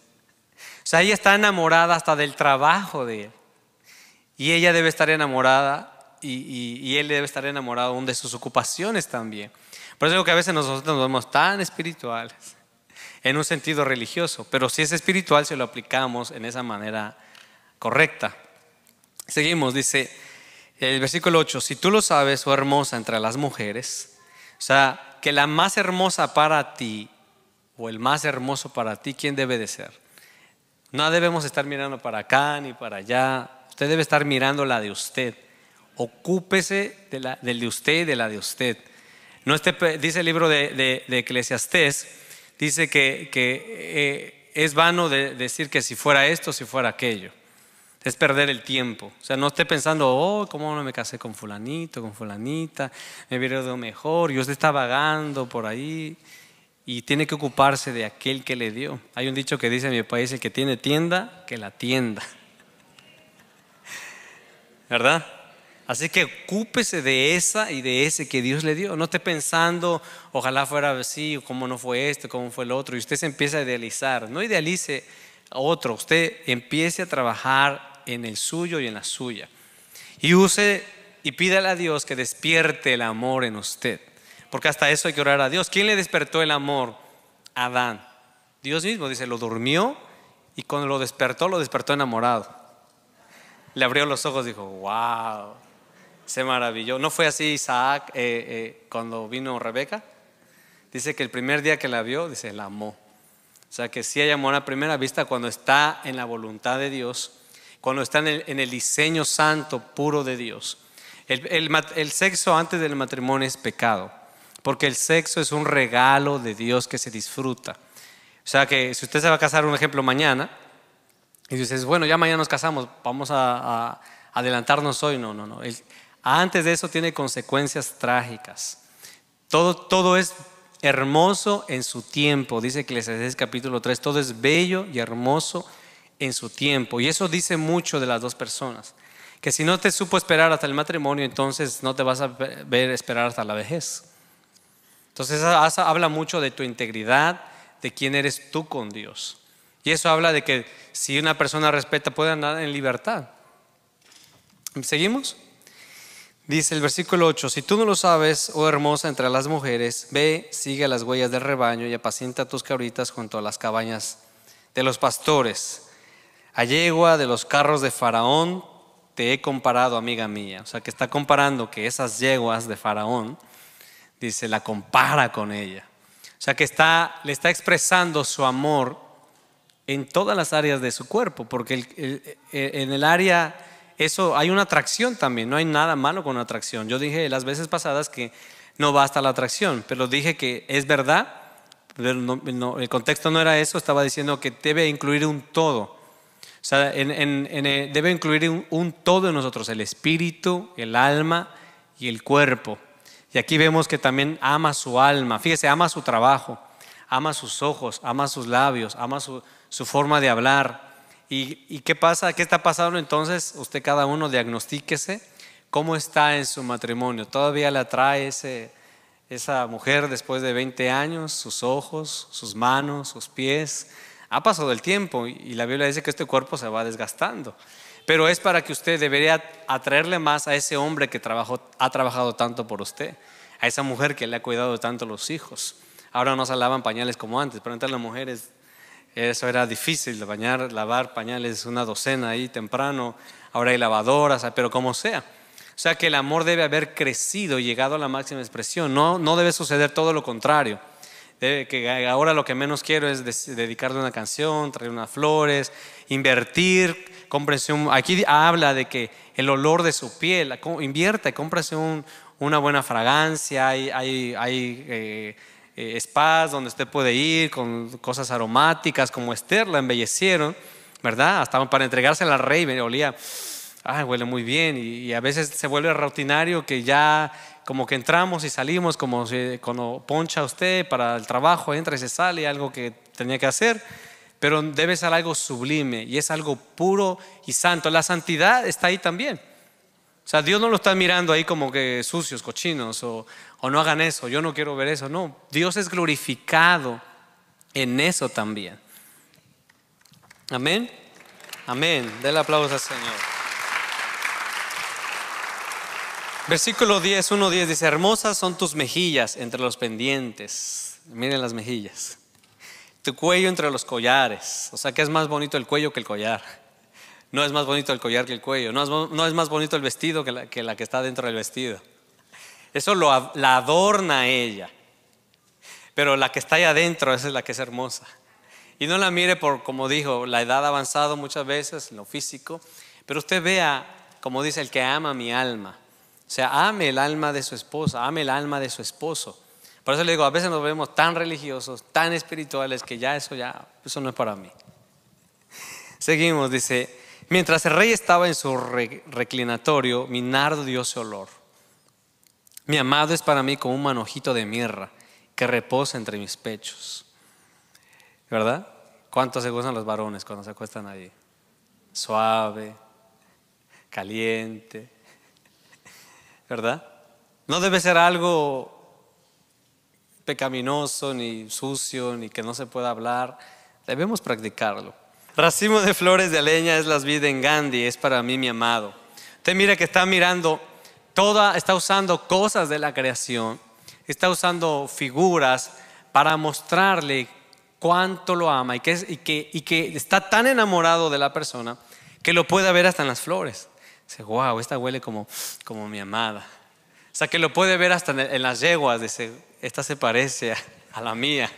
O sea, ella está enamorada hasta del trabajo de él. Y ella debe estar enamorada y, él debe estar enamorado aún de sus ocupaciones también. Por eso digo que a veces nosotros nos vemos tan espirituales, en un sentido religioso, pero si es espiritual se lo aplicamos en esa manera correcta. Seguimos, dice el versículo 8, si tú lo sabes, oh hermosa entre las mujeres, o sea, que la más hermosa para ti, o el más hermoso para ti, ¿quién debe de ser? No debemos estar mirando para acá ni para allá, usted debe estar mirando la de usted ocúpese del de usted y de la de usted. No dice el libro de, de, Eclesiastés, dice que, eh, es vano decir que si fuera esto, si fuera aquello. Es perder el tiempo. O sea, no esté pensando, oh, cómo no me casé con fulanito, con fulanita, me hubiera ido mejor, yo está vagando por ahí. Y tiene que ocuparse de aquel que le dio. Hay un dicho que dice en mi país, el que tiene tienda, que la tienda. ¿Verdad? Así que ocúpese de esa y de ese que Dios le dio. No esté pensando, ojalá fuera así, cómo no fue esto, cómo fue el otro. Y usted se empieza a idealizar. No idealice a otro. Usted empiece a trabajar en el suyo y en la suya. Y use y pídale a Dios que despierte el amor en usted. Porque hasta eso hay que orar a Dios. ¿Quién le despertó el amor? Adán. Dios mismo dice, lo durmió y cuando lo despertó, lo despertó enamorado. Le abrió los ojos, dijo, wow se maravilló. ¿No fue así Isaac eh, eh, cuando vino Rebeca? Dice que el primer día que la vio, dice, la amó. O sea que sí ella amó a primera vista cuando está en la voluntad de Dios, cuando está en el, diseño santo, puro de Dios. El, sexo antes del matrimonio es pecado, porque el sexo es un regalo de Dios que se disfruta. O sea que si usted se va a casar, un ejemplo, mañana, y dices, bueno, ya mañana nos casamos, vamos a, a adelantarnos hoy. No, no, no. Antes de eso tiene consecuencias trágicas. Todo, todo es hermoso en su tiempo, dice que es capítulo 3, todo es bello y hermoso en su tiempo. Y eso dice mucho de las dos personas, que si no te supo esperar hasta el matrimonio, entonces no te vas a ver esperar hasta la vejez. Entonces habla mucho de tu integridad, de quién eres tú con Dios. Y eso habla de que si una persona respeta, puede andar en libertad. ¿Seguimos? Dice el versículo 8, si tú no lo sabes, oh hermosa entre las mujeres, ve, sigue las huellas del rebaño y apacienta tus cabritas junto a las cabañas de los pastores. A yegua de los carros de Faraón te he comparado, amiga mía. O sea, que está comparando que esas yeguas de Faraón, dice, la compara con ella. O sea, que está, le está expresando su amor en todas las áreas de su cuerpo, porque en el área eso hay una atracción también, no hay nada malo con una atracción. Yo dije las veces pasadas que no basta la atracción, pero dije que es verdad, el contexto no era eso, estaba diciendo que debe incluir un todo. O sea, eh, debe incluir un, todo en nosotros, el espíritu, el alma y el cuerpo. Y aquí vemos que también ama su alma, fíjese, ama su trabajo, ama sus ojos, ama sus labios, ama su, su forma de hablar, ¿Y, qué pasa? ¿Qué está pasando entonces? Usted cada uno diagnostíquese cómo está en su matrimonio. ¿Todavía le atrae esa mujer después de 20 años? Sus ojos, sus manos, sus pies. Ha pasado el tiempo y, la Biblia dice que este cuerpo se va desgastando. Pero es para que usted debería atraerle más a ese hombre que ha trabajado tanto por usted, a esa mujer que le ha cuidado tanto los hijos. Ahora no se lavan pañales como antes, pero la las mujeres eso era difícil, bañar, lavar pañales una docena ahí temprano. Ahora hay lavadoras, pero como sea. O sea que el amor debe haber crecido y llegado a la máxima expresión. No, no debe suceder todo lo contrario. que ahora lo que menos quiero es dedicarle una canción, traer unas flores, invertir, cómprese un... Aquí habla de que el olor de su piel, invierte, cómprese un, una buena fragancia, hay, hay, hay eh, eh, spas donde usted puede ir con cosas aromáticas, como Esther la embellecieron, ¿verdad? Hasta para entregársela al rey, olía, ay, huele muy bien. Y, a veces se vuelve rutinario que ya como que entramos y salimos, como cuando poncha usted para el trabajo, entra y se sale, algo que tenía que hacer. Pero debe ser algo sublime y es algo puro y santo. La santidad está ahí también. O sea, Dios no lo está mirando ahí como que sucios, cochinos, o, no hagan eso, yo no quiero ver eso. No, Dios es glorificado en eso también. Amén. Amén. Del aplauso al Señor. Versículo 10, 1, 10 dice, hermosas son tus mejillas entre los pendientes. Miren las mejillas. Tu cuello entre los collares. O sea que es más bonito el cuello que el collar. No es más bonito el collar que el cuello. No es, más bonito el vestido que la, que está dentro del vestido. Eso lo, la adorna ella. Pero la que está ahí adentro, esa es la que es hermosa. Y no la mire por, como dijo, la edad avanzada muchas veces, lo físico. Pero usted vea, como dice, el que ama mi alma. O sea, ame el alma de su esposa, ame el alma de su esposo. Por eso le digo, a veces nos vemos tan religiosos, tan espirituales, que ya eso ya, eso no es para mí. Seguimos, dice, Mientras el rey estaba en su reclinatorio, mi nardo dio su olor. Mi amado es para mí como un manojito de mirra que reposa entre mis pechos. ¿Verdad? ¿Cuánto se gustan los varones cuando se acuestan allí? Suave, caliente. ¿Verdad? No debe ser algo pecaminoso, ni sucio, ni que no se pueda hablar. Debemos practicarlo. Racimo de flores de leña es las vida en Gandhi, es para mí mi amado. Usted mira que está mirando toda, está usando cosas de la creación, está usando figuras para mostrarle cuánto lo ama y que, y que, está tan enamorado de la persona que lo puede ver hasta en las flores. Dice, wow, esta huele como, como mi amada. O sea, que lo puede ver hasta en, las yeguas, dice, esta se parece a la mía.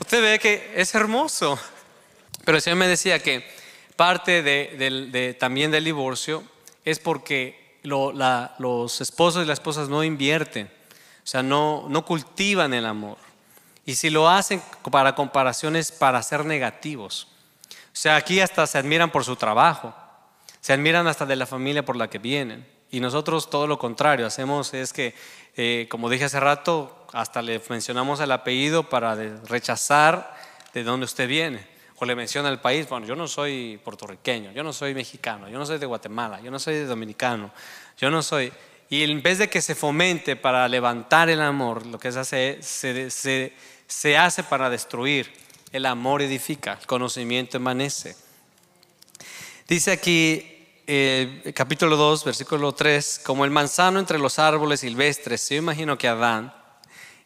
Usted ve que es hermoso. Pero el Señor me decía que parte de, también del divorcio es porque los esposos y las esposas no invierten, o sea, no, no cultivan el amor. Y si lo hacen para comparaciones, para ser negativos. O sea, aquí hasta se admiran por su trabajo, se admiran hasta de la familia por la que vienen. Y nosotros todo lo contrario, hacemos es que, eh, como dije hace rato, hasta le mencionamos el apellido para rechazar de dónde usted viene o le menciona al país, bueno, yo no soy puertorriqueño, yo no soy mexicano, yo no soy de Guatemala, yo no soy de dominicano, yo no soy... Y en vez de que se fomente para levantar el amor, lo que se hace se, se, hace para destruir. El amor edifica, el conocimiento emanece. Dice aquí eh, capítulo 2, versículo 3, como el manzano entre los árboles silvestres, yo imagino que Adán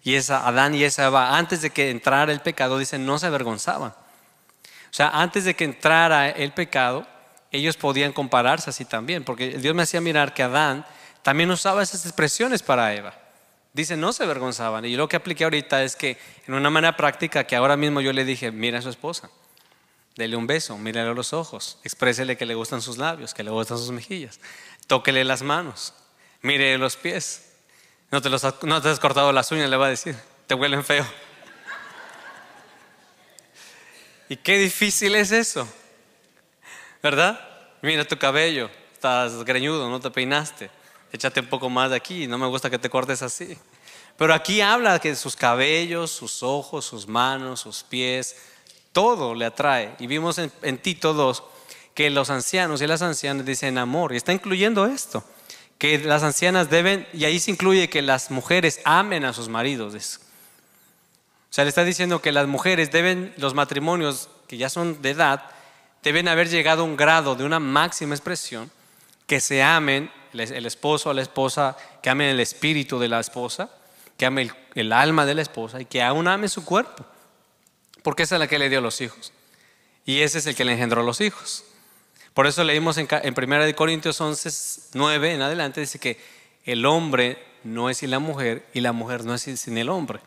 y esa, Adán y esa Eva, antes de que entrara el pecado, dicen, no se avergonzaban o sea, antes de que entrara el pecado, ellos podían compararse así también, porque Dios me hacía mirar que Adán también usaba esas expresiones para Eva. Dice, no se avergonzaban. Y lo que apliqué ahorita es que en una manera práctica que ahora mismo yo le dije, mira a su esposa, dele un beso, mírale a los ojos, exprésele que le gustan sus labios, que le gustan sus mejillas, tóquele las manos, mire los pies. No te, no te has cortado las uñas, le va a decir, te huelen feo. Y qué difícil es eso, ¿verdad? Mira tu cabello, estás greñudo, no te peinaste, échate un poco más de aquí, no me gusta que te cortes así. Pero aquí habla que sus cabellos, sus ojos, sus manos, sus pies, todo le atrae. Y vimos en, ti Tito 2 que los ancianos y las ancianas dicen amor, y está incluyendo esto, que las ancianas deben, y ahí se incluye que las mujeres amen a sus maridos, o sea, le está diciendo que las mujeres deben, los matrimonios que ya son de edad, deben haber llegado a un grado de una máxima expresión, que se amen el esposo a la esposa, que amen el espíritu de la esposa, que amen el, alma de la esposa y que aún amen su cuerpo, porque esa es la que le dio a los hijos. Y ese es el que le engendró a los hijos. Por eso leímos en, en 1 Corintios 11, 9 en adelante, dice que el hombre no es sin la mujer y la mujer no es sin el hombre.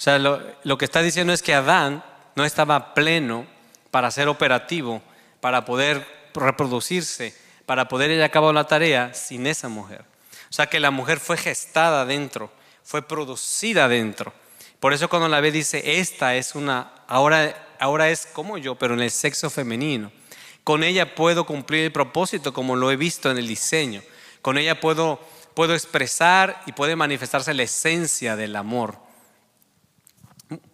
O sea, lo, que está diciendo es que Adán no estaba pleno para ser operativo, para poder reproducirse, para poder ir a cabo la tarea sin esa mujer. O sea que la mujer fue gestada dentro, fue producida dentro. Por eso cuando la ve dice, esta es una, ahora, ahora es como yo, pero en el sexo femenino. Con ella puedo cumplir el propósito como lo he visto en el diseño. Con ella puedo, puedo expresar y puede manifestarse la esencia del amor.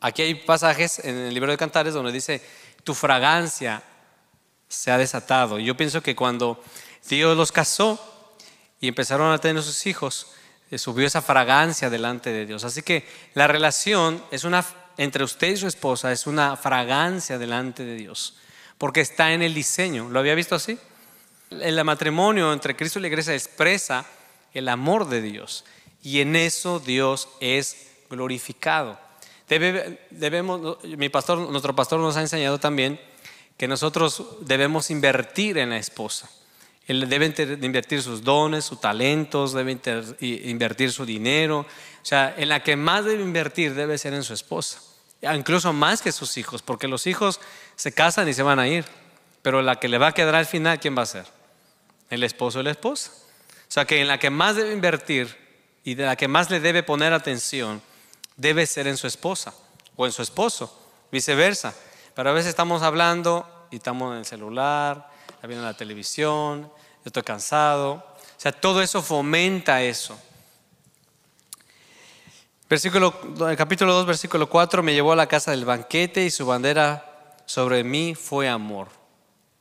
Aquí hay pasajes en el libro de Cantares donde dice, tu fragancia se ha desatado. yo pienso que cuando Dios los casó y empezaron a tener sus hijos, eh, subió esa fragancia delante de Dios. Así que la relación es una entre usted y su esposa es una fragancia delante de Dios, porque está en el diseño. ¿Lo había visto así? El matrimonio entre Cristo y la iglesia expresa el amor de Dios y en eso Dios es glorificado debemos, mi pastor, nuestro pastor nos ha enseñado también que nosotros debemos invertir en la esposa. Él debe invertir sus dones, sus talentos, debe invertir su dinero. O sea, en la que más debe invertir debe ser en su esposa. Incluso más que sus hijos, porque los hijos se casan y se van a ir. Pero la que le va a quedar al final, ¿quién va a ser? El esposo o la esposa. O sea, que en la que más debe invertir y de la que más le debe poner atención debe ser en su esposa o en su esposo, viceversa. Pero a veces estamos hablando y estamos en el celular, viendo la televisión, yo estoy cansado. O sea, todo eso fomenta eso. Versículo, el capítulo 2, versículo 4, me llevó a la casa del banquete y su bandera sobre mí fue amor.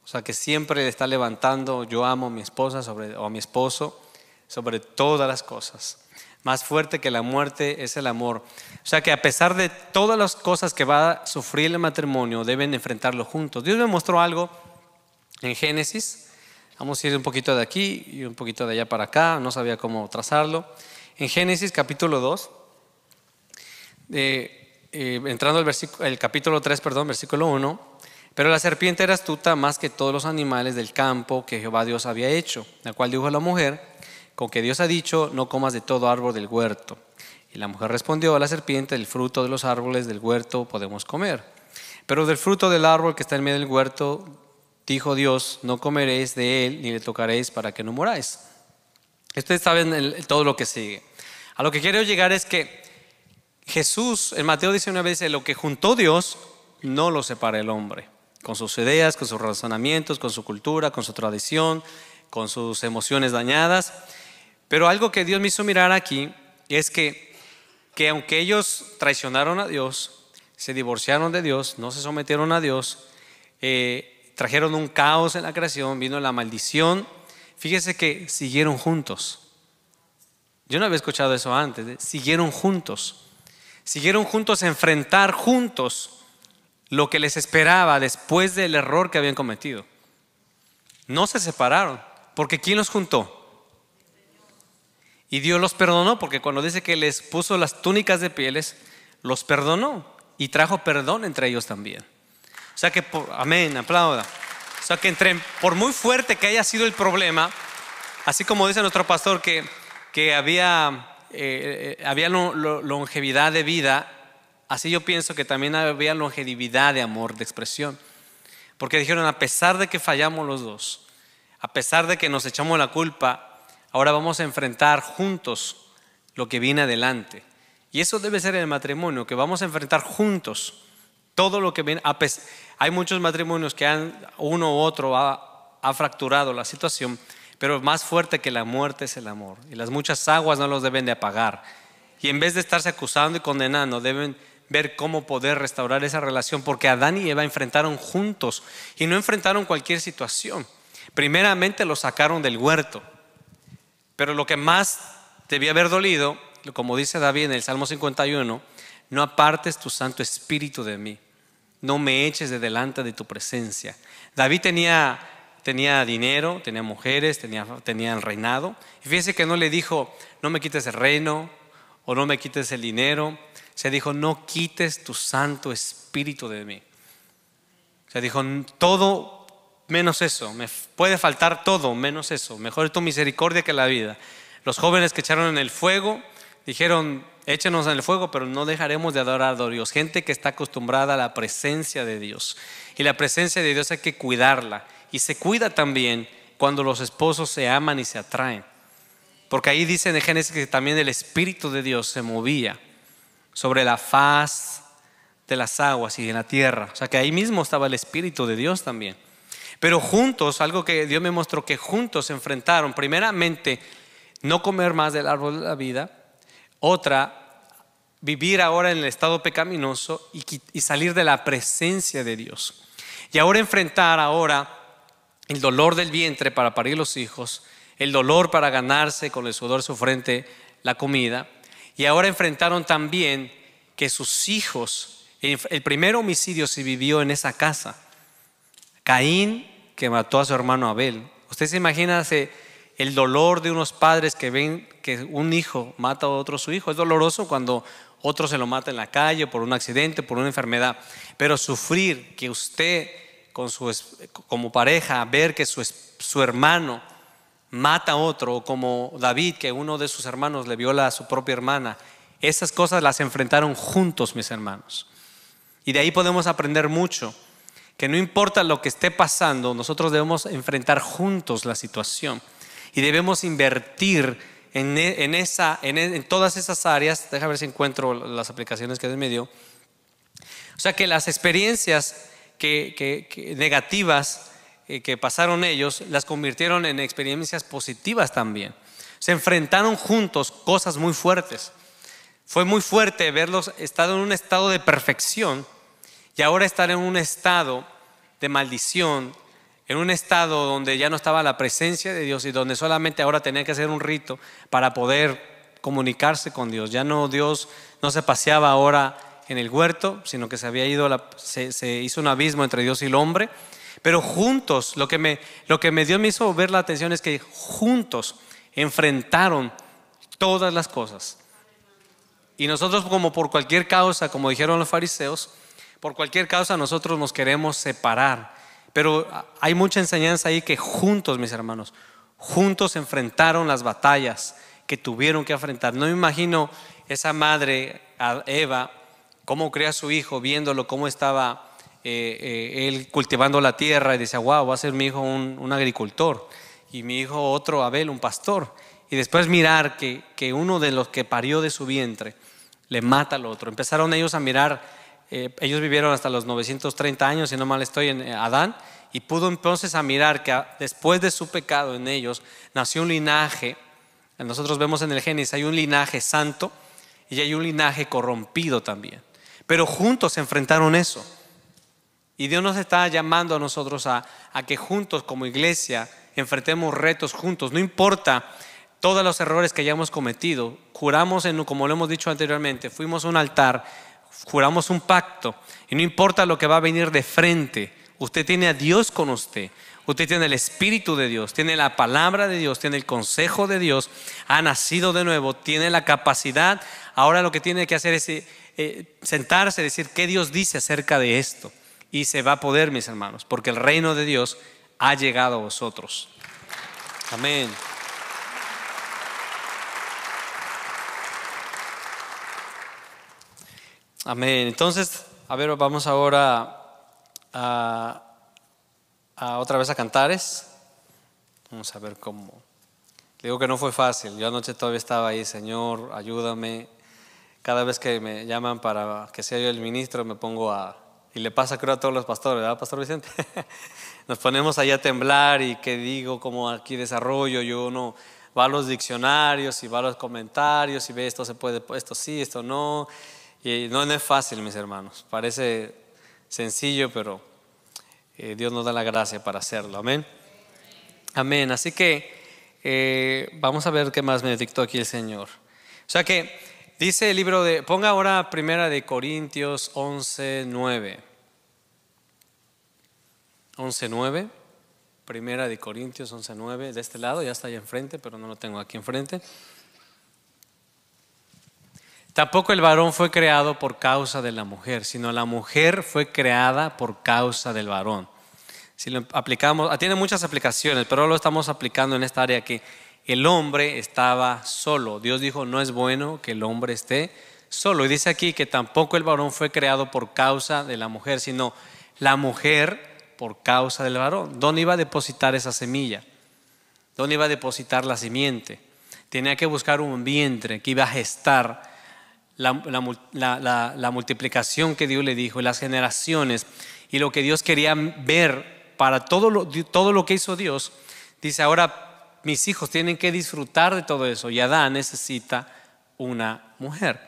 O sea, que siempre está levantando, yo amo a mi esposa sobre, o a mi esposo sobre todas las cosas. Más fuerte que la muerte es el amor. O sea que a pesar de todas las cosas que va a sufrir el matrimonio, deben enfrentarlo juntos. Dios me mostró algo en Génesis. Vamos a ir un poquito de aquí y un poquito de allá para acá. No sabía cómo trazarlo. En Génesis capítulo 2, eh, eh, entrando al el capítulo 3, perdón, versículo 1. Pero la serpiente era astuta más que todos los animales del campo que Jehová Dios había hecho, la cual dijo a la mujer, con que Dios ha dicho, no comas de todo árbol del huerto. Y la mujer respondió, a la serpiente, el fruto de los árboles del huerto podemos comer. Pero del fruto del árbol que está en medio del huerto, dijo Dios, no comeréis de él ni le tocaréis para que no moráis. Ustedes saben todo lo que sigue. A lo que quiero llegar es que Jesús, en Mateo dice 19, dice, lo que juntó Dios, no lo separa el hombre, con sus ideas, con sus razonamientos, con su cultura, con su tradición, con sus emociones dañadas. Pero algo que Dios me hizo mirar aquí es que, que aunque ellos traicionaron a Dios, se divorciaron de Dios, no se sometieron a Dios, eh, trajeron un caos en la creación, vino la maldición, fíjese que siguieron juntos. Yo no había escuchado eso antes, siguieron juntos, siguieron juntos a enfrentar juntos lo que les esperaba después del error que habían cometido. No se separaron, porque ¿quién los juntó? Y Dios los perdonó porque cuando dice que les puso las túnicas de pieles, los perdonó y trajo perdón entre ellos también. O sea que, amén, aplauda. O sea que entre, por muy fuerte que haya sido el problema, así como dice nuestro pastor que, que había, eh, eh, había longevidad de vida, así yo pienso que también había longevidad de amor, de expresión. Porque dijeron, a pesar de que fallamos los dos, a pesar de que nos echamos la culpa, Ahora vamos a enfrentar juntos lo que viene adelante. Y eso debe ser el matrimonio, que vamos a enfrentar juntos todo lo que viene. Hay muchos matrimonios que han, uno u otro ha, fracturado la situación, pero más fuerte que la muerte es el amor. Y las muchas aguas no los deben de apagar. Y en vez de estarse acusando y condenando, deben ver cómo poder restaurar esa relación, porque Adán y Eva enfrentaron juntos y no enfrentaron cualquier situación. Primeramente los sacaron del huerto, pero lo que más debía haber dolido, como dice David en el Salmo 51, no apartes tu Santo Espíritu de mí, no me eches de delante de tu presencia. David tenía, tenía dinero, tenía mujeres, tenía, tenía el reinado. Y fíjese que no le dijo, no me quites el reino o no me quites el dinero. Se dijo, no quites tu Santo Espíritu de mí. Se dijo, todo menos eso, me puede faltar todo menos eso, mejor tu misericordia que la vida. Los jóvenes que echaron en el fuego dijeron, échenos en el fuego, pero no dejaremos de adorar a Dios. Gente que está acostumbrada a la presencia de Dios. Y la presencia de Dios hay que cuidarla. Y se cuida también cuando los esposos se aman y se atraen. Porque ahí dice en Génesis que también el Espíritu de Dios se movía sobre la faz de las aguas y de la tierra. O sea que ahí mismo estaba el Espíritu de Dios también. Pero juntos, algo que Dios me mostró que juntos enfrentaron, primeramente, no comer más del árbol de la vida, otra, vivir ahora en el estado pecaminoso y, y salir de la presencia de Dios. Y ahora enfrentar ahora el dolor del vientre para parir los hijos, el dolor para ganarse con el sudor de su frente la comida, y ahora enfrentaron también que sus hijos, el primer homicidio se vivió en esa casa. Caín que mató a su hermano Abel. Usted se imagina el dolor de unos padres que ven que un hijo mata a otro su hijo. Es doloroso cuando otro se lo mata en la calle por un accidente, por una enfermedad. Pero sufrir que usted como pareja, ver que su, su hermano mata a otro, como David, que uno de sus hermanos le viola a su propia hermana, esas cosas las enfrentaron juntos, mis hermanos. Y de ahí podemos aprender mucho que no importa lo que esté pasando, nosotros debemos enfrentar juntos la situación y debemos invertir en, e, e, todas esas áreas. Déjame ver si encuentro las aplicaciones que me dio. O sea que las experiencias que, negativas eh, que pasaron ellos las convirtieron en experiencias positivas también. Se enfrentaron juntos cosas muy fuertes. Fue muy fuerte verlos estado en un estado de perfección y ahora estar en un estado de maldición, en un estado donde ya no estaba la presencia de Dios y donde solamente ahora tenía que hacer un rito para poder comunicarse con Dios. Ya no Dios no se paseaba ahora en el huerto, sino que se había ido, se, se, hizo un abismo entre Dios y el hombre. Pero juntos, lo que me, lo que me dio me hizo ver la atención es que juntos enfrentaron todas las cosas. Y nosotros como por cualquier causa, como dijeron los fariseos, por cualquier causa nosotros nos queremos separar. Pero hay mucha enseñanza ahí que juntos, mis hermanos, juntos enfrentaron las batallas que tuvieron que enfrentar. No me imagino esa madre, Eva, cómo crea a su hijo, viéndolo, cómo estaba eh, eh, él cultivando la tierra y decía, wow, va a ser mi hijo un, agricultor y mi hijo otro, Abel, un pastor. Y después mirar que, que uno de los que parió de su vientre le mata al otro. Empezaron ellos a mirar eh, ellos vivieron hasta los 930 años, si no mal estoy, en eh, Adán, y pudo entonces a mirar que ah, después de su pecado en ellos nació un linaje, nosotros vemos en el Génesis, hay un linaje santo y hay un linaje corrompido también, pero juntos se enfrentaron eso. Y Dios nos está llamando a nosotros a, que juntos como iglesia enfrentemos retos juntos, no importa todos los errores que hayamos cometido, juramos en, como lo hemos dicho anteriormente, fuimos a un altar juramos un pacto y no importa lo que va a venir de frente, usted tiene a Dios con usted. Usted tiene el Espíritu de Dios, tiene la palabra de Dios, tiene el consejo de Dios, ha nacido de nuevo, tiene la capacidad. Ahora lo que tiene que hacer es eh, eh, sentarse y decir qué Dios dice acerca de esto. Y se va a poder, mis hermanos, porque el reino de Dios ha llegado a vosotros. Amén. Amén. Entonces, a ver, vamos ahora a, otra vez a Cantares. Vamos a ver cómo. Le digo que no fue fácil. Yo anoche todavía estaba ahí, Señor, ayúdame. Cada vez que me llaman para que sea yo el ministro, me pongo a, y le pasa creo a todos los pastores, ¿verdad, Pastor Vicente? Nos ponemos ahí a temblar y que digo como aquí desarrollo yo no, va a los diccionarios y va a los comentarios y ve esto se puede, esto sí, esto no. Y no, es fácil, mis hermanos. Parece sencillo, pero eh, Dios nos da la gracia para hacerlo. Amén. Amén. Así que eh, vamos a ver qué más me dictó aquí el Señor. O sea que dice el libro de, ponga ahora primera de Corintios 11, 9. 11, Primera de Corintios 11.9 De este lado, ya está ahí enfrente, pero no lo tengo aquí enfrente. Tampoco el varón fue creado por causa de la mujer, sino la mujer fue creada por causa del varón. Si lo aplicamos, ah, tiene muchas aplicaciones, pero lo estamos aplicando en esta área que el hombre estaba solo. Dios dijo, no es bueno que el hombre esté solo. Y dice aquí que tampoco el varón fue creado por causa de la mujer, sino la mujer por causa del varón. ¿Dónde iba a depositar esa semilla? ¿Dónde iba a depositar la simiente? Tenía que buscar un vientre que iba a gestar la, multiplicación que Dios le dijo y las generaciones y lo que Dios quería ver para todo lo, todo lo que hizo Dios, dice ahora mis hijos tienen que disfrutar de todo eso y Adán necesita una mujer.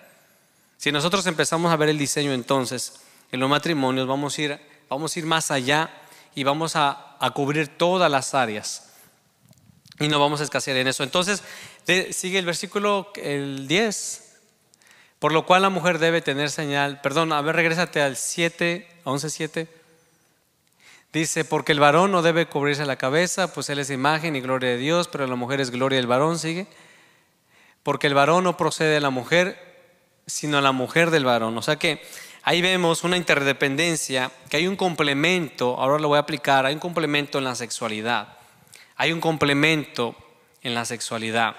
Si nosotros empezamos a ver el diseño entonces en los matrimonios, vamos a ir, vamos a ir más allá y vamos a, a cubrir todas las áreas y no vamos a escasear en eso. Entonces, sigue el versículo el 10. Por lo cual la mujer debe tener señal. Perdón, a ver, regrésate al 7, a 7 Dice, porque el varón no debe cubrirse la cabeza, pues él es imagen y gloria de Dios, pero la mujer es gloria del varón, sigue. Porque el varón no procede de la mujer, sino a la mujer del varón. O sea que ahí vemos una interdependencia, que hay un complemento, ahora lo voy a aplicar, hay un complemento en la sexualidad. Hay un complemento en la sexualidad.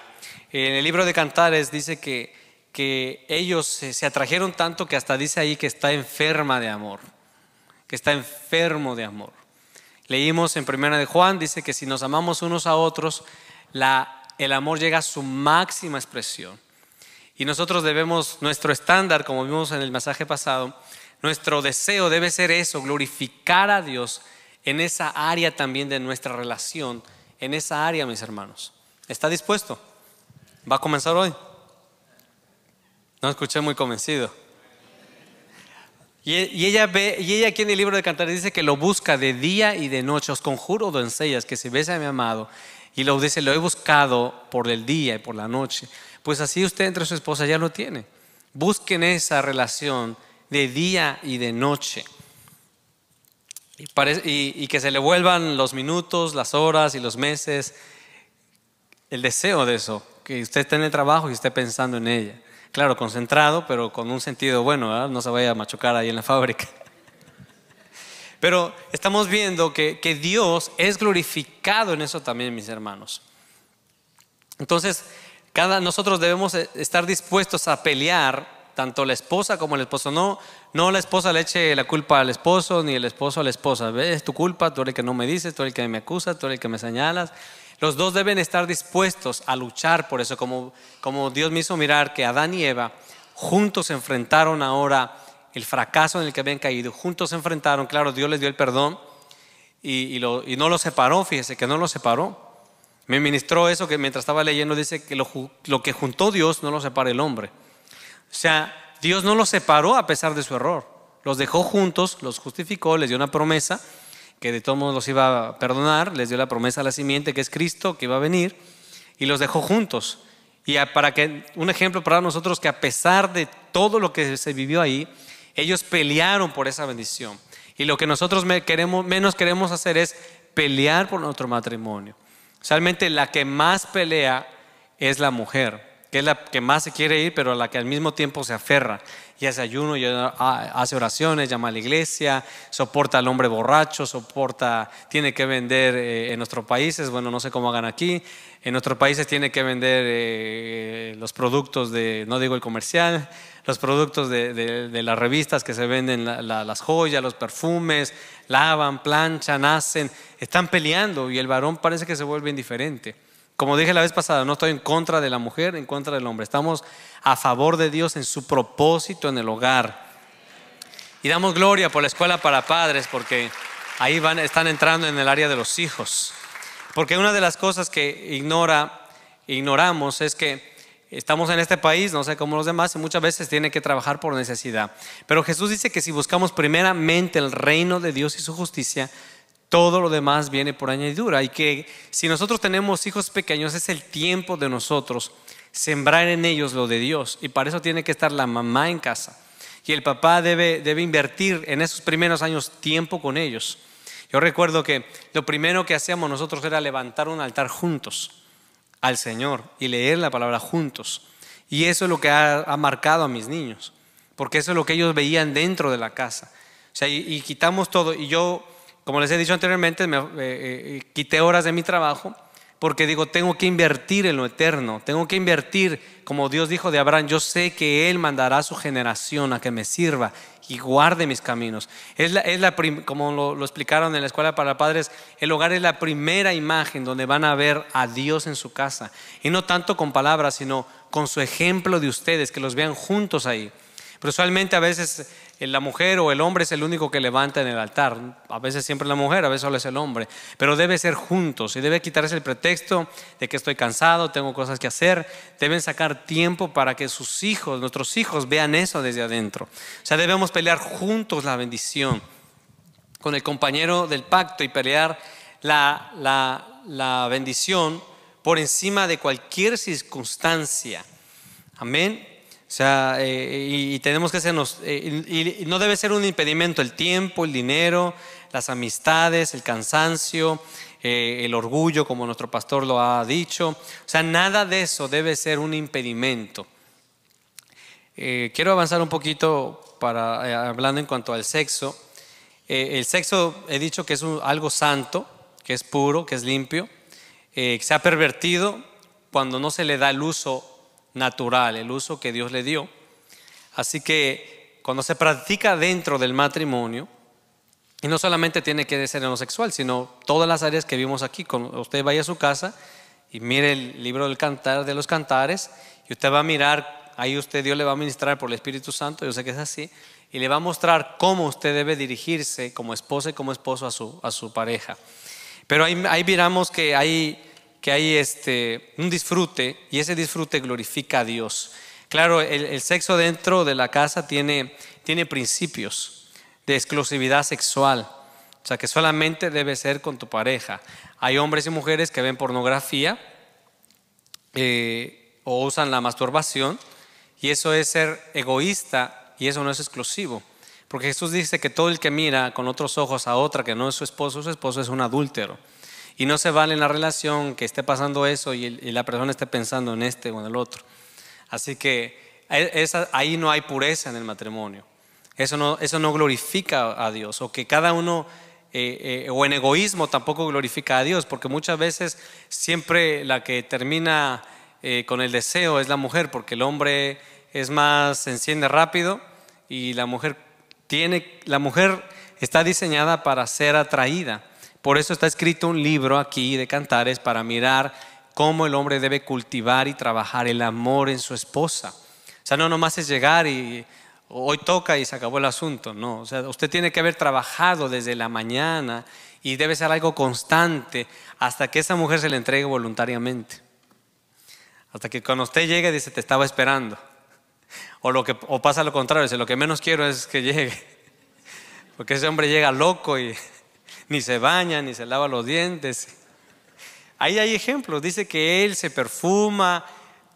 En el libro de Cantares dice que que ellos se, atrajeron tanto que hasta dice ahí que está enferma de amor, que está enfermo de amor. Leímos en Primera de Juan, dice que si nos amamos unos a otros, la, el amor llega a su máxima expresión. Y nosotros debemos, nuestro estándar, como vimos en el mensaje pasado, nuestro deseo debe ser eso, glorificar a Dios en esa área también de nuestra relación, en esa área, mis hermanos. ¿Está dispuesto? ¿Va a comenzar hoy? No escuché muy convencido. Y, ella ve, y ella aquí en el libro de cantar dice que lo busca de día y de noche. Os conjuro, doncellas, que si ves a mi amado, y lo dice, lo he buscado por el día y por la noche. Pues así usted entre su esposa ya lo tiene. Busquen esa relación de día y de noche. Y, y, que se le vuelvan los minutos, las horas y los meses, el deseo de eso, que usted esté en el trabajo y esté pensando en ella claro, concentrado, pero con un sentido bueno, no se vaya a machucar ahí en la fábrica. Pero estamos viendo que, Dios es glorificado en eso también, mis hermanos. Entonces, cada, nosotros debemos e, estar dispuestos a pelear tanto la esposa como el esposo. No, no la esposa le eche la culpa al esposo, ni el esposo a la esposa. Es tu culpa, tú eres el que no me dices, tú eres el que me acusas, tú eres el que me señalas, los dos deben estar dispuestos a luchar por eso, como, como Dios me hizo mirar que Adán y Eva juntos enfrentaron ahora el fracaso en el que habían caído, juntos se enfrentaron, claro, Dios les dio el perdón y, y no los separó, fíjese que no los separó. Me ministró eso que mientras estaba leyendo dice que lo, lo que juntó Dios no lo separa el hombre. O sea, Dios no los separó a pesar de su error. Los dejó juntos, los justificó, les dio una promesa que de todos modos los iba a perdonar, les dio la promesa a la simiente, que es Cristo, que iba a venir, y los dejó juntos. Y para que, un ejemplo para nosotros, que a pesar de todo lo que se vivió ahí, ellos pelearon por esa bendición. Y lo que nosotros queremos, menos queremos hacer es pelear por nuestro matrimonio. Realmente la que más pelea es la mujer que es la que más se quiere ir, pero a la que al mismo tiempo se aferra y hace ayuno, hace oraciones, llama a la iglesia, soporta al hombre borracho, soporta, tiene que vender eh, en nuestros países, bueno, no sé cómo hagan aquí, en nuestros países tiene que vender eh, los productos de, no digo el comercial, los productos de, las revistas que se venden, las joyas, los perfumes, lavan, planchan, hacen, están peleando y el varón parece que se vuelve indiferente. Como dije la vez pasada, no estoy en contra de la mujer, en contra del hombre. Estamos a favor de Dios en su propósito en el hogar. Y damos gloria por la escuela para padres porque ahí van, están entrando en el área de los hijos. Porque una de las cosas que ignora, ignoramos es que estamos en este país, no sé cómo los demás, y muchas veces tiene que trabajar por necesidad. Pero Jesús dice que si buscamos primeramente el reino de Dios y su justicia, todo lo demás viene por añadidura. Y que si nosotros tenemos hijos pequeños, es el tiempo de nosotros sembrar en ellos lo de Dios. Y para eso tiene que estar la mamá en casa. Y el papá debe, debe invertir en esos primeros años tiempo con ellos. Yo recuerdo que lo primero que hacíamos nosotros era levantar un altar juntos al Señor y leer la palabra juntos. Y eso es lo que ha, marcado a mis niños, porque eso es lo que ellos veían dentro de la casa. O sea, y quitamos todo. Y yo como les he dicho anteriormente, me, eh, eh, eh, quité horas de mi trabajo porque digo, tengo que invertir en lo eterno, tengo que invertir, como Dios dijo de Abraham, yo sé que Él mandará a su generación a que me sirva y guarde mis caminos. Es la, como lo, lo, explicaron en la escuela para padres, el hogar es la primera imagen donde van a ver a Dios en su casa. Y no tanto con palabras, sino con su ejemplo de ustedes, que los vean juntos ahí. Pero usualmente a veces la mujer o el hombre es el único que levanta en el altar. A veces siempre la mujer, a veces solo es el hombre. Pero debe ser juntos y debe quitarse el pretexto de que estoy cansado, tengo cosas que hacer. Deben sacar tiempo para que sus hijos, nuestros hijos, vean eso desde adentro. O sea, debemos pelear juntos la bendición con el compañero del pacto y pelear la, la bendición por encima de cualquier circunstancia. Amén. O sea, eh, y, tenemos que hacernos, eh, y, no debe ser un impedimento el tiempo, el dinero, las amistades, el cansancio, eh, el orgullo, como nuestro pastor lo ha dicho. O sea, nada de eso debe ser un impedimento. quiero avanzar un poquito para hablando en cuanto al sexo. el sexo he dicho que es algo santo, que es puro, que es limpio, que se ha pervertido cuando no se le da el uso natural, el uso que Dios le dio. Así que cuando se practica dentro del matrimonio, y no solamente tiene que ser homosexual, sino todas las áreas que vimos aquí. Cuando usted vaya a su casa y mire el libro del cantar de los cantares, y usted va a mirar, ahí usted Dios le va a ministrar por el Espíritu Santo, yo sé que es así, y le va a mostrar cómo usted debe dirigirse como esposa y como esposo a su, a su pareja. Pero ahí, ahí miramos que hay que hay este, un disfrute y ese disfrute glorifica a Dios. Claro, el, sexo dentro de la casa tiene, tiene principios de exclusividad sexual. O sea, que solamente debe ser con tu pareja. Hay hombres y mujeres que ven pornografía eh, o usan la masturbación y eso es ser egoísta y eso no es exclusivo. Porque Jesús dice que todo el que mira con otros ojos a otra que no es su esposo, su esposo es un adúltero. Y no se vale en la relación que esté pasando eso y, la persona esté pensando en este o en el otro. Así que e, ahí no hay pureza en el matrimonio. Eso no, eso no glorifica a Dios. O que cada uno, eh, eh, o en egoísmo tampoco glorifica a Dios, porque muchas veces siempre la que termina eh, con el deseo es la mujer, porque el hombre es más, se enciende rápido y la mujer tiene, la mujer está diseñada para ser atraída. Por eso está escrito un libro aquí de cantares para mirar cómo el hombre debe cultivar y trabajar el amor en su esposa. O sea, no nomás es llegar y hoy toca y se acabó el asunto, no. O sea, usted tiene que haber trabajado desde la mañana y debe ser algo constante hasta que esa mujer se le entregue voluntariamente. Hasta que cuando usted llegue dice, te estaba esperando. O, lo que, pasa lo contrario, dice, lo que menos quiero es que llegue. Porque ese hombre llega loco y ni se baña, ni se lava los dientes. Ahí hay ejemplos, dice que él se perfuma.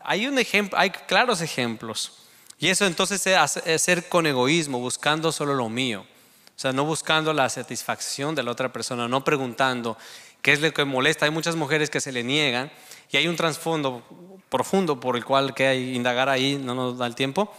Hay un ejemplo, hay claros ejemplos. Y eso entonces es hacer con egoísmo, buscando solo lo mío. O sea, no buscando la satisfacción de la otra persona, no preguntando qué es lo que molesta. Hay muchas mujeres que se le niegan y hay un trasfondo profundo por el cual que indagar ahí, no nos da el tiempo,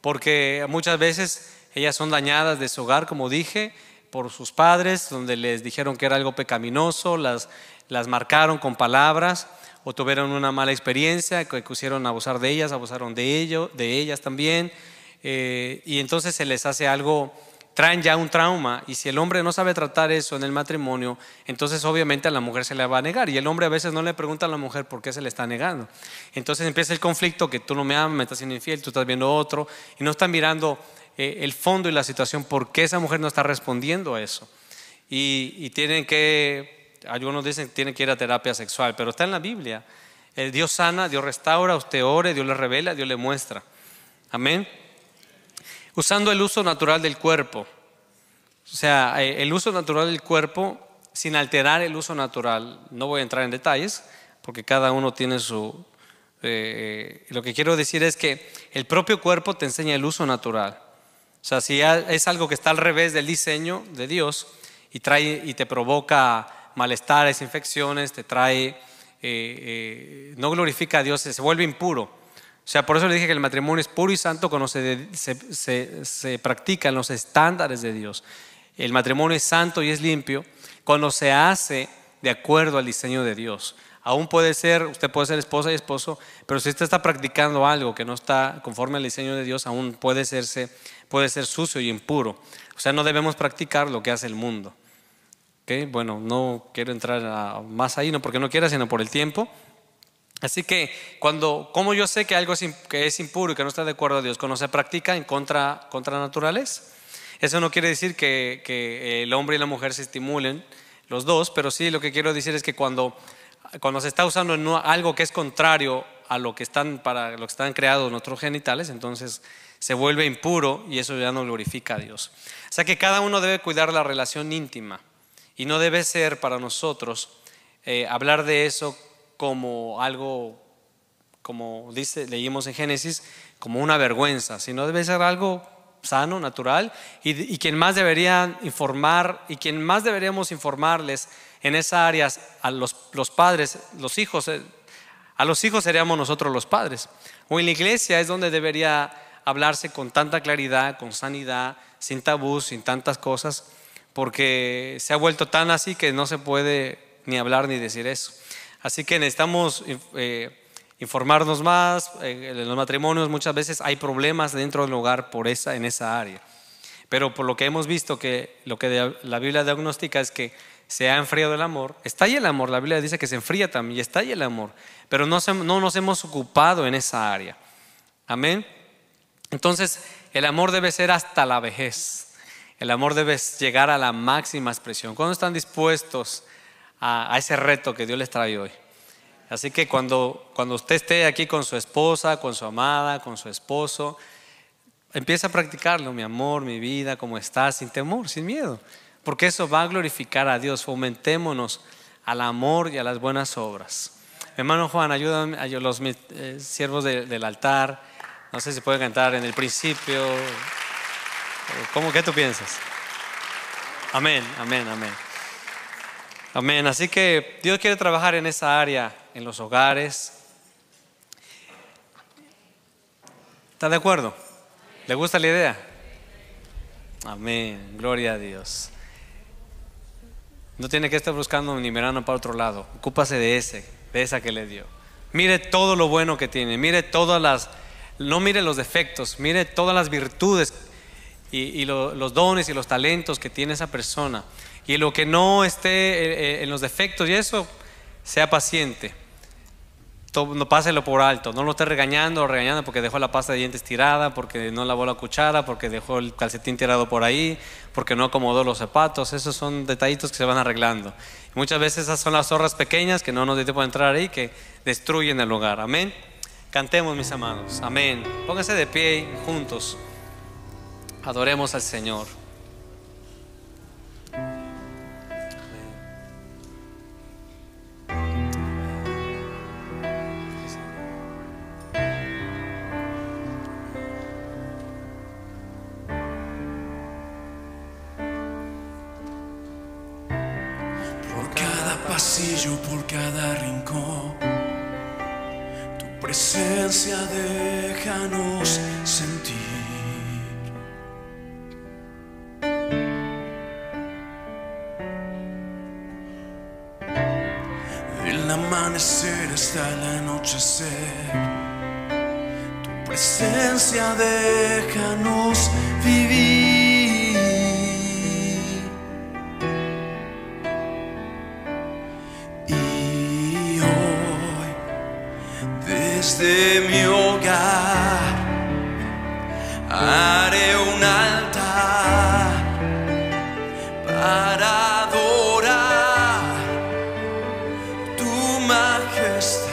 porque muchas veces ellas son dañadas de su hogar, como dije, por sus padres, donde les dijeron que era algo pecaminoso, las, las marcaron con palabras o tuvieron una mala experiencia, que a abusar de ellas, abusaron de, ello, de ellas también, eh, y entonces se les hace algo, traen ya un trauma, y si el hombre no sabe tratar eso en el matrimonio, entonces obviamente a la mujer se le va a negar, y el hombre a veces no le pregunta a la mujer por qué se le está negando. Entonces empieza el conflicto que tú no me amas, me estás siendo infiel, tú estás viendo otro, y no están mirando eh, el fondo y la situación, por qué esa mujer no está respondiendo a eso. Y, tienen que, algunos dicen que tienen que ir a terapia sexual, pero está en la Biblia. El eh, Dios sana, Dios restaura, usted ore, Dios le revela, Dios le muestra. Amén. Usando el uso natural del cuerpo. O sea, eh, el uso natural del cuerpo sin alterar el uso natural. No voy a entrar en detalles porque cada uno tiene su... lo que quiero decir es que el propio cuerpo te enseña el uso natural. O sea, si es algo que está al revés del diseño de Dios y, trae, y te provoca malestares, infecciones, te trae, eh, eh, no glorifica a Dios, se vuelve impuro. O sea, por eso le dije que el matrimonio es puro y santo cuando se, se, se, se practican los estándares de Dios. El matrimonio es santo y es limpio cuando se hace de acuerdo al diseño de Dios. Aún puede ser, usted puede ser esposa y esposo, pero si usted está practicando algo que no está conforme al diseño de Dios, aún puede, serse, puede ser sucio y impuro. O sea, no debemos practicar lo que hace el mundo. Bueno, no quiero entrar más ahí, no porque no quiera, sino por el tiempo. Así que cuando, como yo sé que algo es, que es impuro y que no está de acuerdo a Dios, cuando se practica en contra, contra naturaleza, eso no quiere decir que el hombre y la mujer se estimulen los dos, pero sí lo que quiero decir es que cuando cuando se está usando algo que es contrario a lo que están, para lo que están creados nuestros genitales, entonces se vuelve impuro y eso ya no glorifica a Dios. O sea que cada uno debe cuidar la relación íntima y no debe ser para nosotros eh, hablar de eso como algo, como dice, leímos en Génesis, como una vergüenza, sino debe ser algo sano, natural, y, y quien más debería informar, y quien más deberíamos informarles en esa área a los, los padres, los hijos, eh, a los hijos seríamos nosotros los padres. O en la iglesia es donde debería hablarse con tanta claridad, con sanidad, sin tabú, sin tantas cosas, porque se ha vuelto tan así que no se puede ni hablar ni decir eso. Así que necesitamos eh, informarnos más. Eh, en los matrimonios muchas veces hay problemas dentro del hogar por esa, en esa área. Pero por lo que hemos visto, que lo que la Biblia diagnostica es que se ha enfriado el amor, está ahí el amor, la Biblia dice que se enfría también, está ahí el amor, pero no, nos hemos ocupado en esa área. Amén. Entonces, el amor debe ser hasta la vejez. El amor debe llegar a la máxima expresión. ¿Cuándo están dispuestos a, ese reto que Dios les trae hoy? Así que cuando, cuando usted esté aquí con su esposa, con su amada, con su esposo, empieza a practicarlo, mi amor, mi vida, cómo estás, sin temor, sin miedo porque eso va a glorificar a Dios. Fomentémonos al amor y a las buenas obras. hermano Juan, ayúdame a los eh, siervos del altar. No sé si puede cantar en el principio. Eh, ¿Cómo que tú piensas? Amén, amén, amén. Amén. Así que Dios quiere trabajar en esa área, en los hogares. ¿Está de acuerdo? ¿Le gusta la idea? Amén. Gloria a Dios. No tiene que estar buscando ni verano para otro lado. Ocúpase de ese, de esa que le dio. Mire todo lo bueno que tiene. Mire todas las, no mire los defectos, mire todas las virtudes y, los dones y los talentos que tiene esa persona. Y lo que no esté eh, eh, en los defectos y eso, sea paciente no páselo por alto, no lo esté regañando o regañando porque dejó la pasta de dientes tirada, porque no lavó la cuchara, porque dejó el calcetín tirado por ahí, porque no acomodó los zapatos, esos son detallitos que se van arreglando. muchas veces esas son las zorras pequeñas que no nos de tiempo de entrar ahí, que destruyen el lugar, Amén. Cantemos mis amados, amén. Pónganse de pie juntos, adoremos al Señor. por cada rincón. Tu presencia déjanos sentir. Del amanecer hasta el anochecer. Tu presencia déjanos vivir. De mi hogar haré un altar para adorar tu majestad.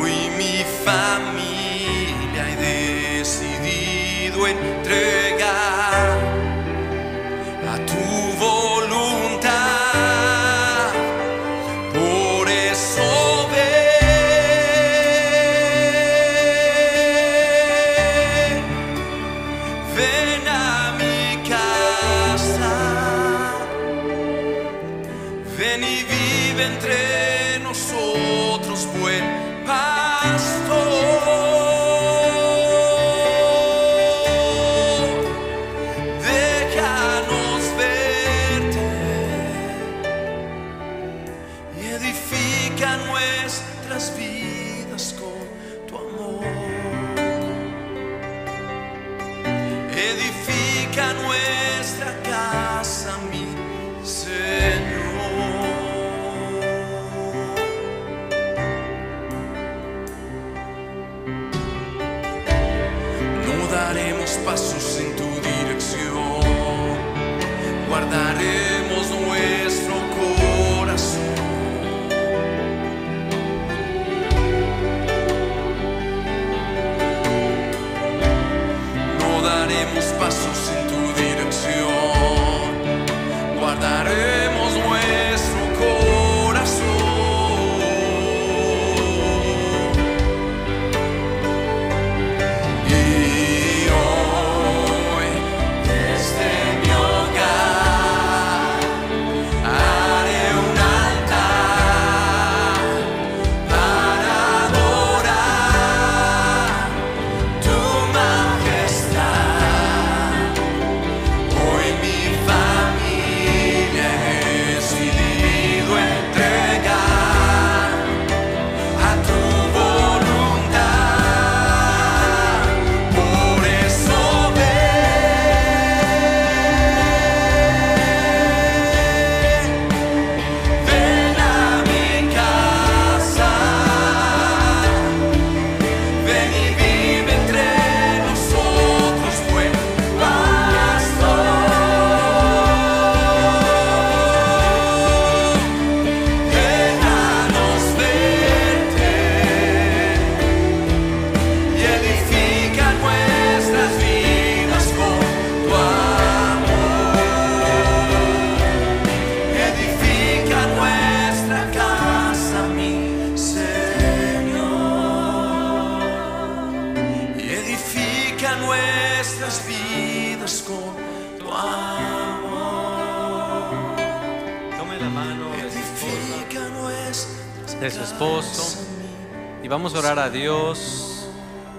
Hoy mi familia. vive entre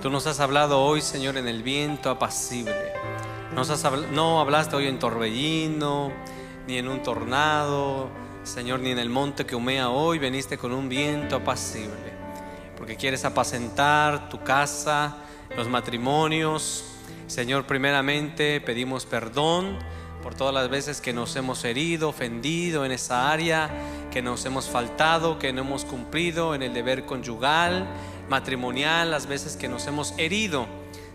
Tú nos has hablado hoy, Señor, en el viento apacible. no hablaste hoy en torbellino, ni en un tornado, Señor, ni en el monte que humea hoy. Veniste con un viento apacible. Porque quieres apacentar tu casa, los matrimonios. Señor, primeramente pedimos perdón por todas las veces que nos hemos herido, ofendido en esa área, que nos hemos faltado, que no hemos cumplido en el deber conyugal matrimonial, las veces que nos hemos herido,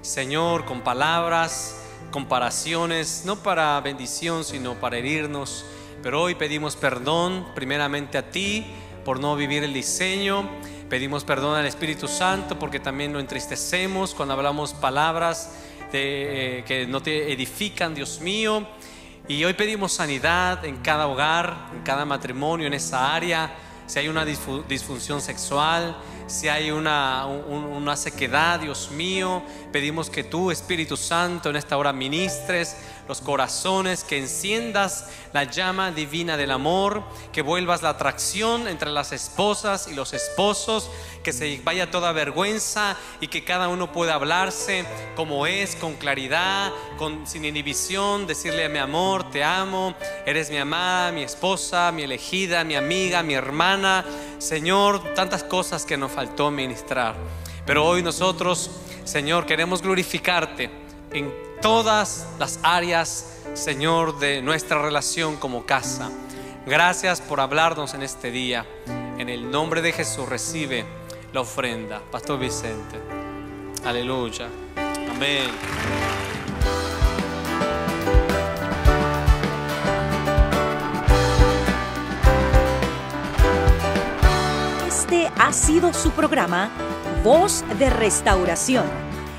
Señor, con palabras, comparaciones, no para bendición, sino para herirnos. Pero hoy pedimos perdón primeramente a ti por no vivir el diseño. Pedimos perdón al Espíritu Santo porque también lo entristecemos cuando hablamos palabras eh, que no te edifican, Dios mío. Y hoy pedimos sanidad en cada hogar, en cada matrimonio, en esa área. Si hay una disfunción sexual, si hay una, sequedad, Dios mío, pedimos que tú, Espíritu Santo, en esta hora ministres los corazones, que enciendas la llama divina del amor, que vuelvas la atracción entre las esposas y los esposos, que se vaya toda vergüenza y que cada uno pueda hablarse como es, con claridad, con, sin inhibición, decirle a mi amor, te amo, eres mi amada, mi esposa, mi elegida, mi amiga, mi hermana. Señor, tantas cosas que nos faltó ministrar. Pero hoy nosotros, Señor, queremos glorificarte en todas las áreas, Señor, de nuestra relación como casa. Gracias por hablarnos en este día. En el nombre de Jesús recibe la ofrenda. Pastor Vicente. Aleluya. Amén. Este ha sido su programa, Voz de Restauración